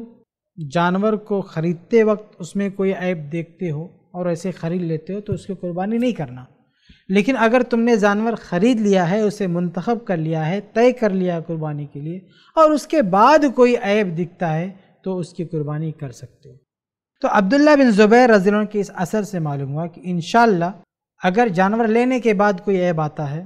जानवर को ख़रीदते वक्त उसमें कोई ऐब देखते हो और ऐसे ख़रीद लेते हो तो उसकी कुर्बानी नहीं करना लेकिन अगर तुमने जानवर ख़रीद लिया है उसे मंतखब कर लिया है तय कर लिया कुर्बानी के लिए और उसके बाद कोई ऐब दिखता है तो उसकी कुर्बानी कर सकते हो तो अब्दुल्ला बिन ज़ुबैर रज़ी के इस असर से मालूम हुआ कि इन अगर जानवर लेने के बाद कोई ऐब आता है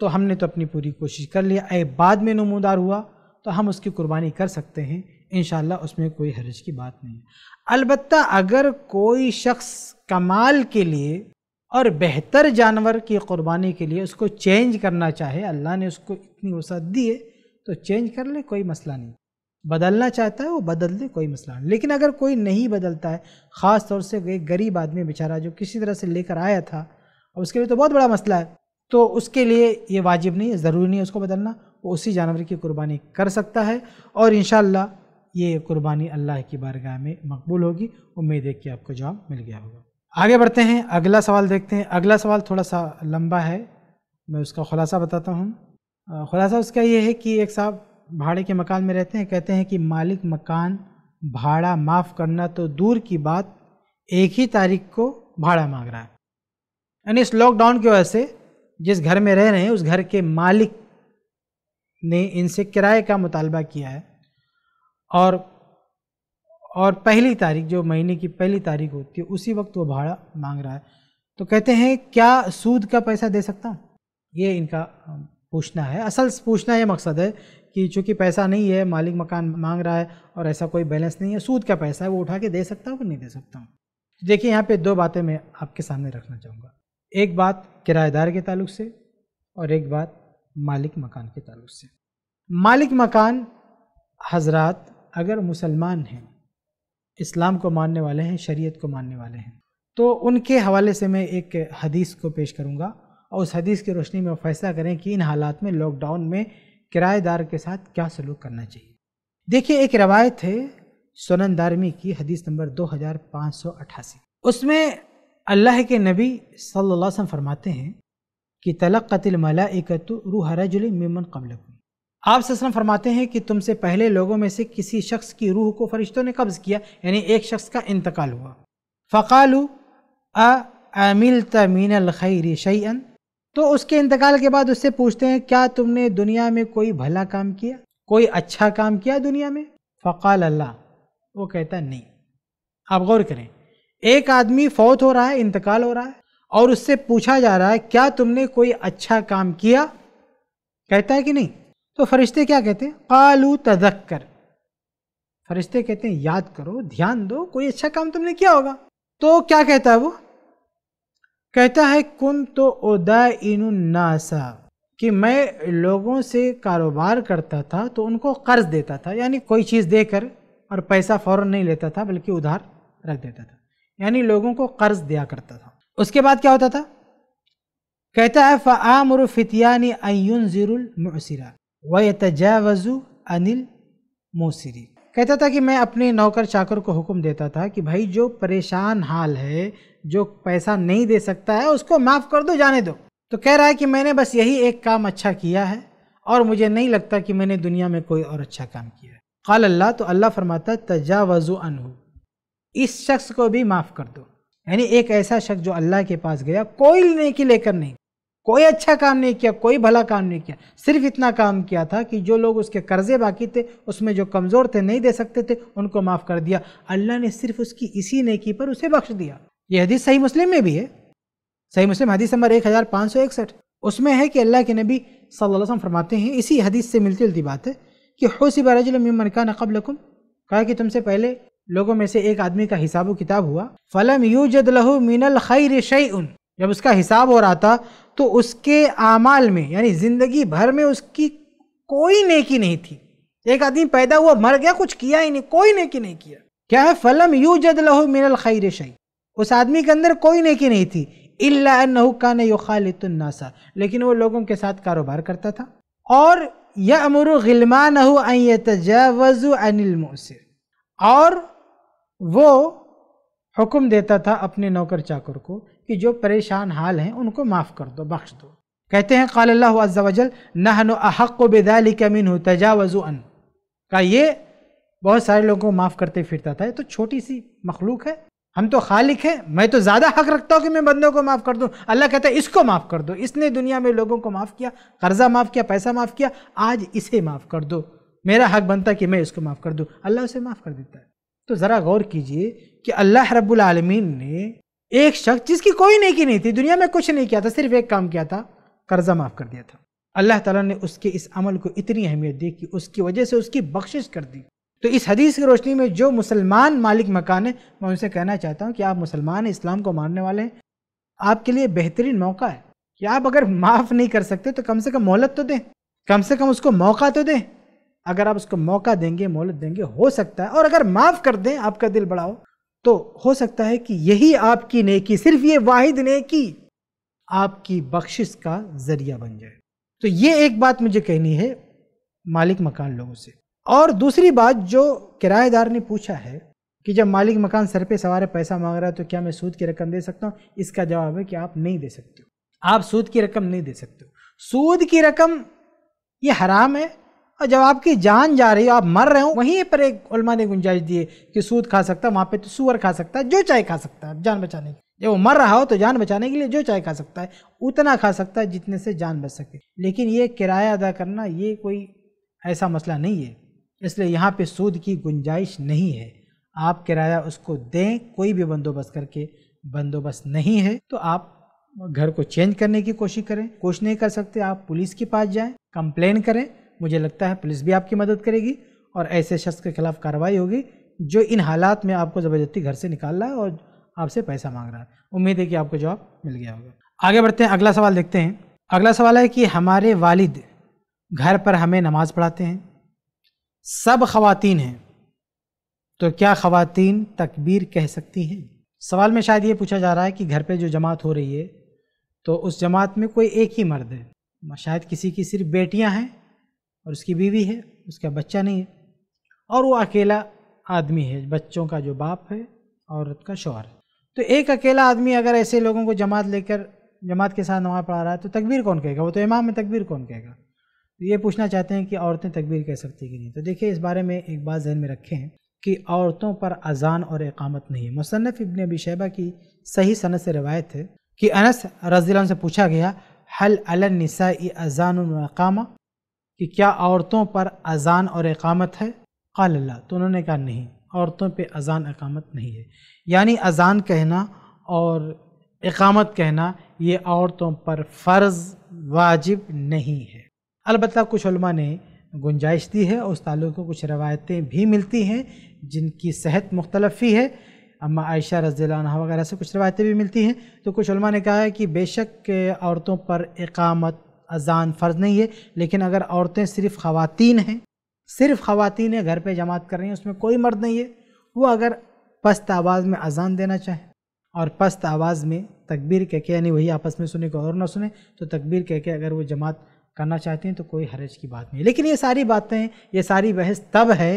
तो हमने तो अपनी पूरी कोशिश कर लिया ऐब बाद में नमूदार हुआ तो हम उसकी कुर्बानी कर सकते हैं इन उसमें कोई हर्ज की बात नहीं है अलबत् अगर कोई शख्स कमाल के लिए और बेहतर जानवर की क़ुरबानी के लिए उसको चेंज करना चाहे अल्लाह ने उसको इतनी वसत दी है तो चेंज कर ले कोई मसला नहीं बदलना चाहता है वो बदल दे कोई मसला नहीं लेकिन अगर कोई नहीं बदलता है ख़ास तौर से एक गरीब आदमी बेचारा जो किसी तरह से लेकर आया था और उसके लिए तो बहुत बड़ा मसला है तो उसके लिए ये वाजिब नहीं है ज़रूरी नहीं है उसको बदलना वो उसी जानवर की कुर्बानी कर सकता है और इन ये कुर्बानी अल्लाह की बारगाह में मकबूल होगी उम्मीद है कि आपको जवाब मिल गया होगा आगे बढ़ते हैं अगला सवाल देखते हैं अगला सवाल थोड़ा सा लंबा है मैं उसका खुलासा बताता हूँ खुलासा उसका यह है कि एक साहब भाड़े के मकान में रहते हैं कहते हैं कि मालिक मकान भाड़ा माफ़ करना तो दूर की बात एक ही तारीख को भाड़ा मांग रहा है यानी इस लॉकडाउन की वजह से जिस घर में रह रहे हैं उस घर के मालिक ने इनसे किराए का मुतालबा किया है और और पहली तारीख जो महीने की पहली तारीख होती है उसी वक्त वो भाड़ा मांग रहा है तो कहते हैं क्या सूद का पैसा दे सकता हूँ ये इनका पूछना है असल पूछना ये मकसद है कि चूँकि पैसा नहीं है मालिक मकान मांग रहा है और ऐसा कोई बैलेंस नहीं है सूद का पैसा है वो उठा के दे सकता हूँ कि नहीं दे सकता हूँ देखिए यहाँ पे दो बातें मैं आपके सामने रखना चाहूँगा एक बात किराएदार के ताल्लुक से और एक बात मालिक मकान के ताल्लुक से मालिक मकान हजरात अगर मुसलमान हैं इस्लाम को मानने वाले हैं शरीयत को मानने वाले हैं तो उनके हवाले से मैं एक हदीस को पेश करूँगा और उस हदीस की रोशनी में फैसला करें कि इन हालात में लॉकडाउन में किराएदार के साथ क्या सलूक करना चाहिए देखिए एक रवायत है सोनन दारमी की हदीस नंबर 2588 उसमें अल्लाह के नबी सल्लल्लाहु अलैहि वसल्लम फरमाते हैं कि तलक एक मलाइकत रूह रजुल मिमन कबलकुम आप ससलम फरमाते हैं कि तुमसे पहले लोगों में से किसी शख्स की रूह को फरिश्तों ने कब्ज़ किया यानी एक शख्स का इंतकाल हुआ फ़कालू अमिल तमीन खैर शैन तो उसके इंतकाल के बाद उससे पूछते हैं क्या तुमने दुनिया में कोई भला काम किया कोई अच्छा काम किया दुनिया में फ़काल अल्लाह वो कहता नहीं आप गौर करें एक आदमी फौत हो रहा है इंतकाल हो रहा है और उससे पूछा जा रहा है क्या तुमने कोई अच्छा काम किया कहता है कि नहीं तो फरिश्ते क्या कहते हैं कालू कर फरिश्ते कहते हैं याद करो ध्यान दो कोई अच्छा काम तुमने किया होगा तो क्या कहता है वो कहता है कुन तो इन नासा कि मैं लोगों से कारोबार करता था तो उनको कर्ज देता था यानी कोई चीज़ देकर और पैसा फौरन नहीं लेता था बल्कि उधार रख देता था यानी लोगों को कर्ज दिया करता था उसके बाद क्या होता था कहता है फ़ामर फितियानी अयुन मुसरा व अनिल मोसरी कहता था कि मैं अपने नौकर चाकर को हुक्म देता था कि भाई जो परेशान हाल है जो पैसा नहीं दे सकता है उसको माफ़ कर दो जाने दो तो कह रहा है कि मैंने बस यही एक काम अच्छा किया है और मुझे नहीं लगता कि मैंने दुनिया में कोई और अच्छा काम किया है कल अल्लाह तो अल्लाह फरमाता तजा वजु अन इस शख्स को भी माफ़ कर दो यानी एक ऐसा शख्स जो अल्लाह के पास गया कोई नेकी लेकर नहीं कोई अच्छा काम नहीं किया कोई भला काम नहीं किया सिर्फ इतना काम किया था कि जो लोग उसके कर्जे बाकी थे उसमें जो कमज़ोर थे नहीं दे सकते थे उनको माफ़ कर दिया अल्लाह ने सिर्फ उसकी इसी नेकी पर उसे बख्श दिया ये हदीस सही मुस्लिम में भी है सही मुस्लिम हदीस नंबर एक हज़ार पाँच सौ इकसठ उसमें है कि अल्लाह के नबी सल्लल्लाहु अलैहि वसल्लम फरमाते हैं इसी हदीस से मिलती जुलती बात है कि हौसी बरजुलमन का नकबलकुम कहा कि तुमसे पहले लोगों में से एक आदमी का हिसाब किताब हुआ फ़लम यू जद लहू मिनल खैर शई जब उसका हिसाब हो रहा था तो उसके आमाल में यानी ज़िंदगी भर में उसकी कोई नेकी नहीं थी एक आदमी पैदा हुआ मर गया कुछ किया ही नहीं कोई नेकी नहीं किया क्या है फलम यू जद लहू मिनल खैर शही उस आदमी के अंदर कोई नेकी नहीं थी इल्ला नहुका ने युखालितनासा लेकिन वो लोगों के साथ कारोबार करता था और यह अमर गिलमान तजावज़ अनिलमोसर और वो हुक्म देता था अपने नौकर चाकर को कि जो परेशान हाल हैं उनको माफ़ कर दो बख्श दो कहते हैं काल अल्लाह अज्जावजल बेदाली कमीन हो तजावज़ अन का ये बहुत सारे लोगों को माफ़ करते फिरता था ये तो छोटी सी मखलूक है हम तो खालिक हैं मैं तो ज़्यादा हक रखता हूँ कि मैं बंदों को माफ़ कर दूँ अल्लाह कहता है इसको माफ़ कर दो इसने दुनिया में लोगों को माफ़ किया कर्ज़ा माफ़ किया पैसा माफ़ किया आज इसे माफ़ कर दो मेरा हक बनता कि मैं इसको माफ़ कर दूँ अल्लाह उसे माफ़ कर देता है तो ज़रा गौर कीजिए कि अल्लाह रब्बुल रबालमीन ने एक शख्स जिसकी कोई नेकी नहीं थी दुनिया में कुछ नहीं किया था सिर्फ एक काम किया था कर्जा माफ़ कर दिया था अल्लाह ताला ने उसके इस अमल को इतनी अहमियत दी कि उसकी वजह से उसकी बख्शिश कर दी तो इस हदीस की रोशनी में जो मुसलमान मालिक मकान है मैं उनसे कहना चाहता हूँ कि आप मुसलमान इस्लाम को मानने वाले हैं आपके लिए बेहतरीन मौका है कि आप अगर माफ़ नहीं कर सकते तो कम से कम मोहलत तो दें कम से कम उसको मौका तो दें अगर आप उसको मौका देंगे मोहलत देंगे हो सकता है और अगर माफ़ कर दें आपका दिल बढ़ाओ तो हो सकता है कि यही आपकी नेकी सिर्फ ये वाहिद नेकी आपकी बख्शिश का ज़रिया बन जाए तो ये एक बात मुझे कहनी है मालिक मकान लोगों से और दूसरी बात जो किराएदार ने पूछा है कि जब मालिक मकान सर पे सवार पैसा मांग रहा है तो क्या मैं सूद की रकम दे सकता हूँ इसका जवाब है कि आप नहीं दे सकते हो आप सूद की रकम नहीं दे सकते हो सूद की रकम ये हराम है और जब आपकी जान जा रही हो आप मर रहे हो वहीं पर एक उलमा ने गुंजाइश दी है कि सूद खा सकता है वहाँ पे तो सुअर खा सकता है जो चाय खा सकता है जान बचाने की जब वो मर रहा हो तो जान बचाने के लिए जो चाय खा सकता है उतना खा सकता है जितने से जान बच सके लेकिन ये किराया अदा करना ये कोई ऐसा मसला नहीं है इसलिए यहाँ पे सूद की गुंजाइश नहीं है आप किराया उसको दें कोई भी बंदोबस्त करके बंदोबस्त नहीं है तो आप घर को चेंज करने की कोशिश करें कुछ नहीं कर सकते आप पुलिस के पास जाएं कंप्लेन करें मुझे लगता है पुलिस भी आपकी मदद करेगी और ऐसे शख्स के खिलाफ कार्रवाई होगी जो इन हालात में आपको ज़बरदस्ती घर से निकाल रहा है और आपसे पैसा मांग रहा है उम्मीद है कि आपको जवाब मिल गया होगा आगे बढ़ते हैं अगला सवाल देखते हैं अगला सवाल है कि हमारे वालिद घर पर हमें नमाज़ पढ़ाते हैं सब खवातीन हैं तो क्या खवातीन तकबीर कह सकती हैं सवाल में शायद ये पूछा जा रहा है कि घर पे जो जमात हो रही है तो उस जमात में कोई एक ही मर्द है शायद किसी की सिर्फ बेटियां हैं और उसकी बीवी है उसका बच्चा नहीं है और वो अकेला आदमी है बच्चों का जो बाप है औरत का शोहर है तो एक अकेला आदमी अगर ऐसे लोगों को जमात लेकर जमात के साथ नमाज पढ़ा रहा है तो तकबीर कौन कहेगा वो तो इमाम में तकबीर कौन कहेगा तो ये पूछना चाहते हैं कि औरतें तकबीर कह सकती कि नहीं तो देखिए इस बारे में एक बात जहन में रखें कि औरतों पर अजान और इकामत नहीं है मुसनफ़ इबन अबी शैबा की सही सनत से रवायत है कि अनस रजील से पूछा गया हल अलनिसा अजान अकामा कि क्या औरतों पर अजान और अकामत है अल्लाह तो उन्होंने कहा नहीं औरतों पे अजान अकामत नहीं है यानी अजान कहना और अकामत कहना ये औरतों पर फ़र्ज़ वाजिब नहीं है अलबत् कुछ ने गुंजाइश दी है और उस ताल्लुक़ को कुछ रवायतें भी मिलती हैं जिनकी सेहत मुख्तलफ़ी है अम्मा आयशा रजील्ला वगैरह से कुछ रवायतें भी मिलती हैं तो कुछ ने कहा है कि बेशक औरतों पर इकामत अजान फ़र्ज़ नहीं है लेकिन अगर औरतें सिर्फ ख़वातीन हैं सिर्फ ख़वातीन घर पे जमात कर रही हैं उसमें कोई मर्द नहीं है वो अगर पस्त आवाज़ में अजान देना चाहें और पस्त आवाज़ में तकबीर कह के यानी वही आपस में सुने को और ना सुने तो तकबीर कह के अगर वो जमात करना चाहती हैं तो कोई हरज की बात नहीं लेकिन ये सारी बातें ये सारी बहस तब है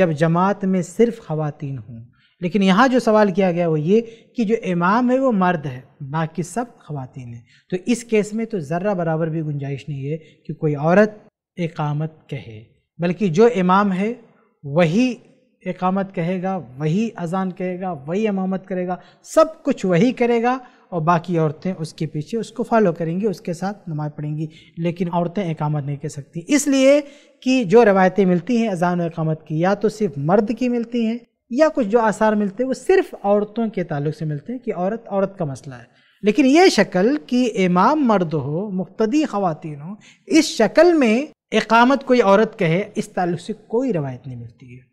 जब जमात में सिर्फ ख़वातीन हों लेकिन यहाँ जो सवाल किया गया वो ये कि जो इमाम है वो मर्द है बाकी सब खातन हैं तो इस केस में तो ज़र्रा बराबर भी गुंजाइश नहीं है कि कोई औरत एकामत कहे बल्कि जो इमाम है वही एकामत कहेगा वही अजान कहेगा वही इमामत करेगा सब कुछ वही करेगा और बाकी औरतें उसके पीछे उसको फॉलो करेंगी उसके साथ नमाज़ पढ़ेंगी लेकिन औरतें एकामत नहीं कर सकती इसलिए कि जो रवायतें मिलती हैं अजान और एकामत की या तो सिर्फ मर्द की मिलती हैं या कुछ जो आसार मिलते हैं वो सिर्फ औरतों के ताल्लुक से मिलते हैं कि औरत औरत का मसला है लेकिन ये शक्ल कि इमाम मर्द हो मुख्तदी ख़वान हो इस शक्ल में इकामत कोई औरत कहे इस ताल्लुक से कोई रवायत नहीं मिलती है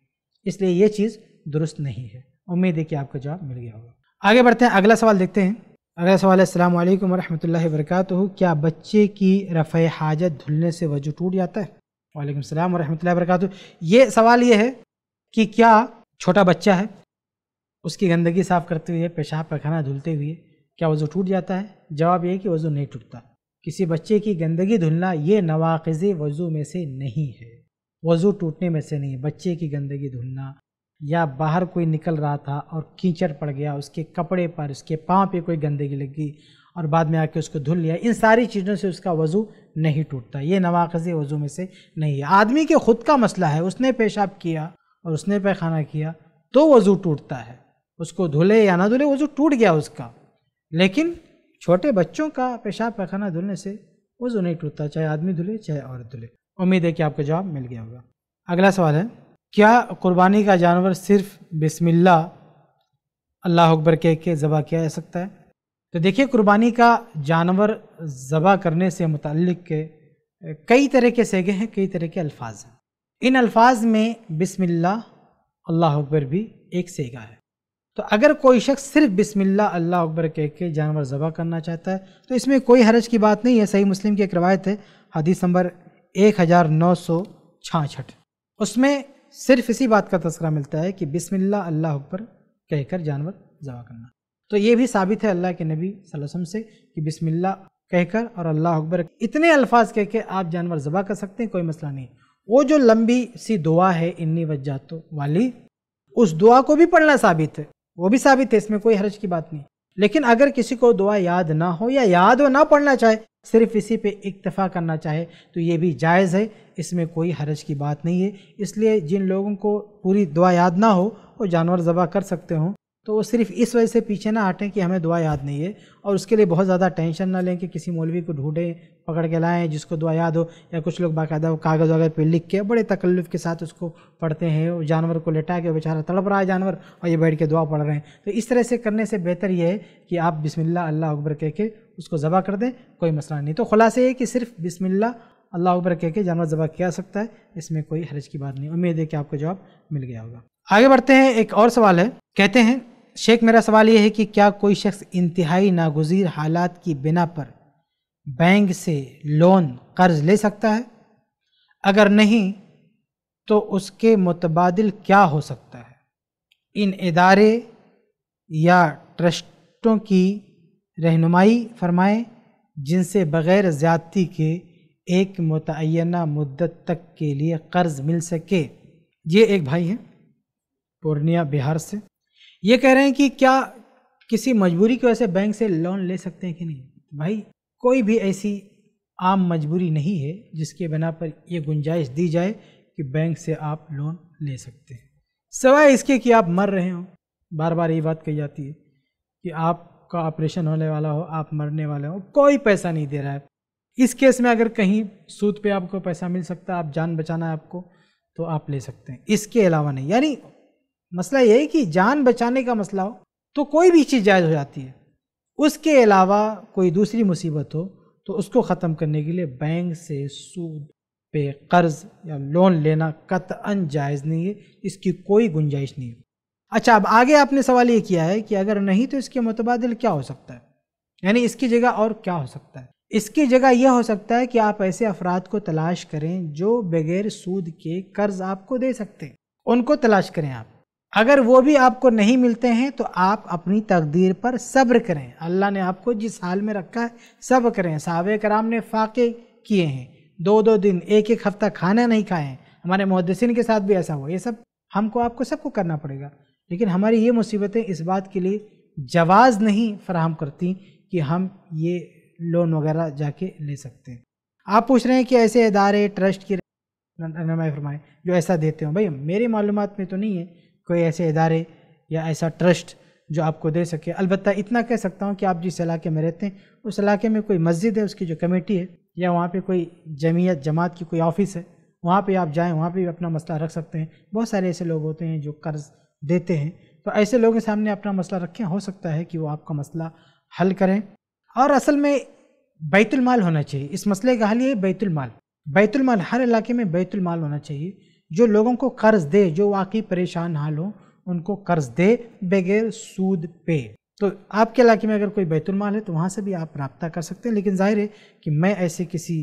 इसलिए ये चीज़ दुरुस्त नहीं है उम्मीद है कि आपको जवाब मिल गया होगा आगे बढ़ते हैं अगला सवाल देखते हैं अगला सवाल है अल्लाम वरहमल वरक क्या बच्चे की रफ़ हाजत धुलने से वजू टूट जाता है वालेकुम सलाम वरहमल वरक ये सवाल ये है कि क्या छोटा बच्चा है उसकी गंदगी साफ़ करते हुए पेशाब पैखाना धुलते हुए क्या वज़ू टूट जाता है जवाब ये कि वज़ू नहीं टूटता किसी बच्चे की गंदगी धुलना ये नवाखज़ वज़ू में से नहीं है वज़ू टूटने में से नहीं है बच्चे की गंदगी धुलना या बाहर कोई निकल रहा था और कीचड़ पड़ गया उसके कपड़े पर उसके पाँव पे कोई गंदगी लग गई और बाद में आके उसको धुल लिया इन सारी चीज़ों से उसका वज़ू नहीं टूटता ये नवाखज़ वज़ू में से नहीं है आदमी के ख़ुद का मसला है उसने पेशाब किया और उसने पैखाना किया तो वज़ू टूटता है उसको धुले या ना धुले वज़ू टूट गया उसका लेकिन छोटे बच्चों का पेशाब पैखाना धुलने से वज़ू नहीं टूटता चाहे आदमी धुले चाहे औरत धुले उम्मीद है कि आपको जवाब मिल गया होगा अगला सवाल है क्या कुर्बानी का जानवर सिर्फ बिस्मिल्ला अल्लाह अकबर कह के ज़बह किया जा सकता है तो देखिए कुर्बानी का जानवर ज़बह करने से मुतल के कई तरह के सेगे हैं कई तरह के अल्फाज हैं इन अल्फाज में बिस्मिल्लाह अल्लाह अकबर भी एक सेगा है तो अगर कोई शख्स सिर्फ बिस्मिल्लाह अल्लाह अकबर कह के जानवर ज़बह करना चाहता है तो इसमें कोई हरज की बात नहीं है सही मुस्लिम की एक रवायत है हदीस नंबर एक हज़ार नौ सौ छाछठ उसमें सिर्फ इसी बात का तस्करा मिलता है कि बिस्मिल्लाह अल्लाह अकबर कहकर जानवर ज़बह करना तो ये भी साबित है अल्लाह के नबी वसम से कि बिस्मिल्लाह कहकर और अल्लाह अकबर इतने अल्फाज कह के आप जानवर ज़बह कर सकते हैं कोई मसला नहीं वो जो लंबी सी दुआ है इन्नी वजातों वाली उस दुआ को भी पढ़ना साबित है वो भी साबित है इसमें कोई हर्ज की बात नहीं लेकिन अगर किसी को दुआ याद ना हो या याद हो ना पढ़ना चाहे सिर्फ इसी पे इक्तफा करना चाहे तो ये भी जायज़ है इसमें कोई हर्ज की बात नहीं है इसलिए जिन लोगों को पूरी दुआ याद ना हो वो जानवर ज़बा कर सकते हों तो वो सिर्फ इस वजह से पीछे ना हटें कि हमें दुआ याद नहीं है और उसके लिए बहुत ज़्यादा टेंशन ना लें कि किसी मौलवी को ढूंढें पकड़ के लाएं जिसको दुआ याद हो या कुछ लोग बाकायदा वो कागज़ वगैरह पे लिख के बड़े तकल्लुफ़ के साथ उसको पढ़ते हैं जानवर को लेटा के बेचारा तड़प रहा है जानवर और ये बैठ के दुआ पढ़ रहे हैं तो इस तरह से करने से बेहतर ये है कि आप बिसमिल्ला अल्लाह अकबर कह के उसको ज़बा कर दें कोई मसला नहीं तो खुलासे ये कि सिर्फ बिसमिल्ला अल्लाह अकबर कह के जानवर ज़बा किया सकता है इसमें कोई हरज की बात नहीं उम्मीद है कि आपको जवाब मिल गया होगा आगे बढ़ते हैं एक और सवाल है कहते हैं शेख मेरा सवाल ये है कि क्या कोई शख्स इंतहाई नागजीर हालात की बिना पर बैंक से लोन कर्ज ले सकता है अगर नहीं तो उसके मुतबादल क्या हो सकता है इन इदारे या ट्रस्टों की रहनुमाई फरमाएं जिनसे बग़ैर ज़्यादती के एक मुतैना मुद्दत तक के लिए कर्ज़ मिल सके ये एक भाई हैं पूर्णिया बिहार से ये कह रहे हैं कि क्या किसी मजबूरी की वजह से बैंक से लोन ले सकते हैं कि नहीं भाई कोई भी ऐसी आम मजबूरी नहीं है जिसके बिना पर यह गुंजाइश दी जाए कि बैंक से आप लोन ले सकते हैं सवाए इसके कि आप मर रहे हो बार बार ये बात कही जाती है कि आपका ऑपरेशन होने वाला हो आप मरने वाले हो कोई पैसा नहीं दे रहा है इस केस में अगर कहीं सूद पे आपको पैसा मिल सकता है आप जान बचाना है आपको तो आप ले सकते हैं इसके अलावा नहीं यानी मसला यही कि जान बचाने का मसला हो तो कोई भी चीज़ जायज़ हो जाती है उसके अलावा कोई दूसरी मुसीबत हो तो उसको ख़त्म करने के लिए बैंक से सूद पे कर्ज या लोन लेना कतअन जायज़ नहीं है इसकी कोई गुंजाइश नहीं है अच्छा अब आगे आपने सवाल ये किया है कि अगर नहीं तो इसके मुतबाद क्या हो सकता है यानी इसकी जगह और क्या हो सकता है इसकी जगह यह हो सकता है कि आप ऐसे अफराद को तलाश करें जो बगैर सूद के कर्ज आपको दे सकते हैं उनको तलाश करें आप अगर वो भी आपको नहीं मिलते हैं तो आप अपनी तकदीर पर सब्र करें अल्लाह ने आपको जिस हाल में रखा है सब्र करें साहब कराम ने फाके किए हैं दो दो दिन एक एक हफ्ता खाना नहीं खाए हमारे मुहदसिन के साथ भी ऐसा हुआ ये सब हमको आपको सबको करना पड़ेगा लेकिन हमारी ये मुसीबतें इस बात के लिए जवाज़ नहीं फराहम करती कि हम ये लोन वगैरह जाके ले सकते हैं आप पूछ रहे हैं कि ऐसे इदारे ट्रस्ट की फरमाएँ जो ऐसा देते हो भाई मेरी मालूम में तो नहीं है कोई ऐसे इदारे या ऐसा ट्रस्ट जो आपको दे सके अलबत्त इतना कह सकता हूँ कि आप जिस इलाके में रहते हैं उस इलाके में कोई मस्जिद है उसकी जो कमेटी है या वहाँ पर कोई जमीयत जमात की कोई ऑफिस है वहाँ पर आप जाएँ वहाँ पर भी अपना मसला रख सकते हैं बहुत सारे ऐसे लोग होते हैं जो कर्ज देते हैं तो ऐसे लोगों के सामने अपना मसला रखें हो सकता है कि वो आपका मसला हल करें और असल में बैतुलमाल होना चाहिए इस मसले का हल ये बैतुलमाल बैतुलमाल हर इलाके में बैतुलमाल होना चाहिए जो लोगों को कर्ज दे जो वाकई परेशान हाल हो उनको कर्ज दे बगैर सूद पे तो आपके इलाके में अगर कोई बैतुलमाल है तो वहाँ से भी आप रबता कर सकते हैं लेकिन ज़ाहिर है कि मैं ऐसे किसी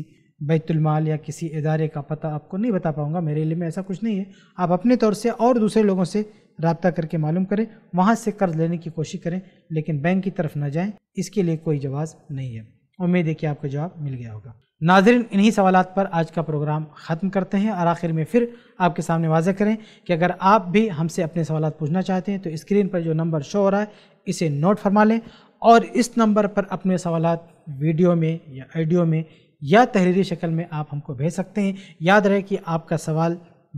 बैतुलमाल या किसी इदारे का पता आपको नहीं बता पाऊँगा मेरे लिए में ऐसा कुछ नहीं है आप अपने तौर से और दूसरे लोगों से रबता करके मालूम करें वहाँ से कर्ज लेने की कोशिश करें लेकिन बैंक की तरफ ना जाएँ इसके लिए कोई जवाब नहीं है उम्मीद है कि आपको जवाब मिल गया होगा नाजरन इन्हीं सवाल पर आज का प्रोग्राम ख़त्म करते हैं और आखिर में फिर आपके सामने वाजह करें कि अगर आप भी हमसे अपने सवाल पूछना चाहते हैं तो स्क्रीन पर जो नंबर शो हो रहा है इसे नोट फरमा लें और इस नंबर पर अपने सवाल वीडियो में या ऑडियो में या तहरीरी शक्ल में आप हमको भेज सकते हैं याद रहे कि आपका सवाल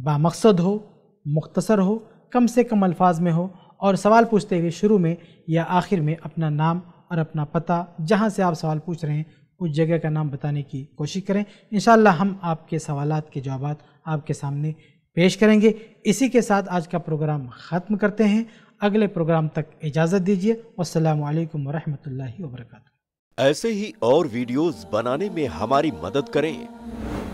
बामकसद हो मुख्तसर हो कम से कम अल्फाज में हो और सवाल पूछते हुए शुरू में या आखिर में अपना नाम और अपना पता जहाँ से आप सवाल पूछ रहे हैं उस जगह का नाम बताने की कोशिश करें इन हम आपके सवाल के जवाब आपके सामने पेश करेंगे इसी के साथ आज का प्रोग्राम ख़त्म करते हैं अगले प्रोग्राम तक इजाज़त दीजिए असलम वरहमल वर्क ऐसे ही और वीडियोस बनाने में हमारी मदद करें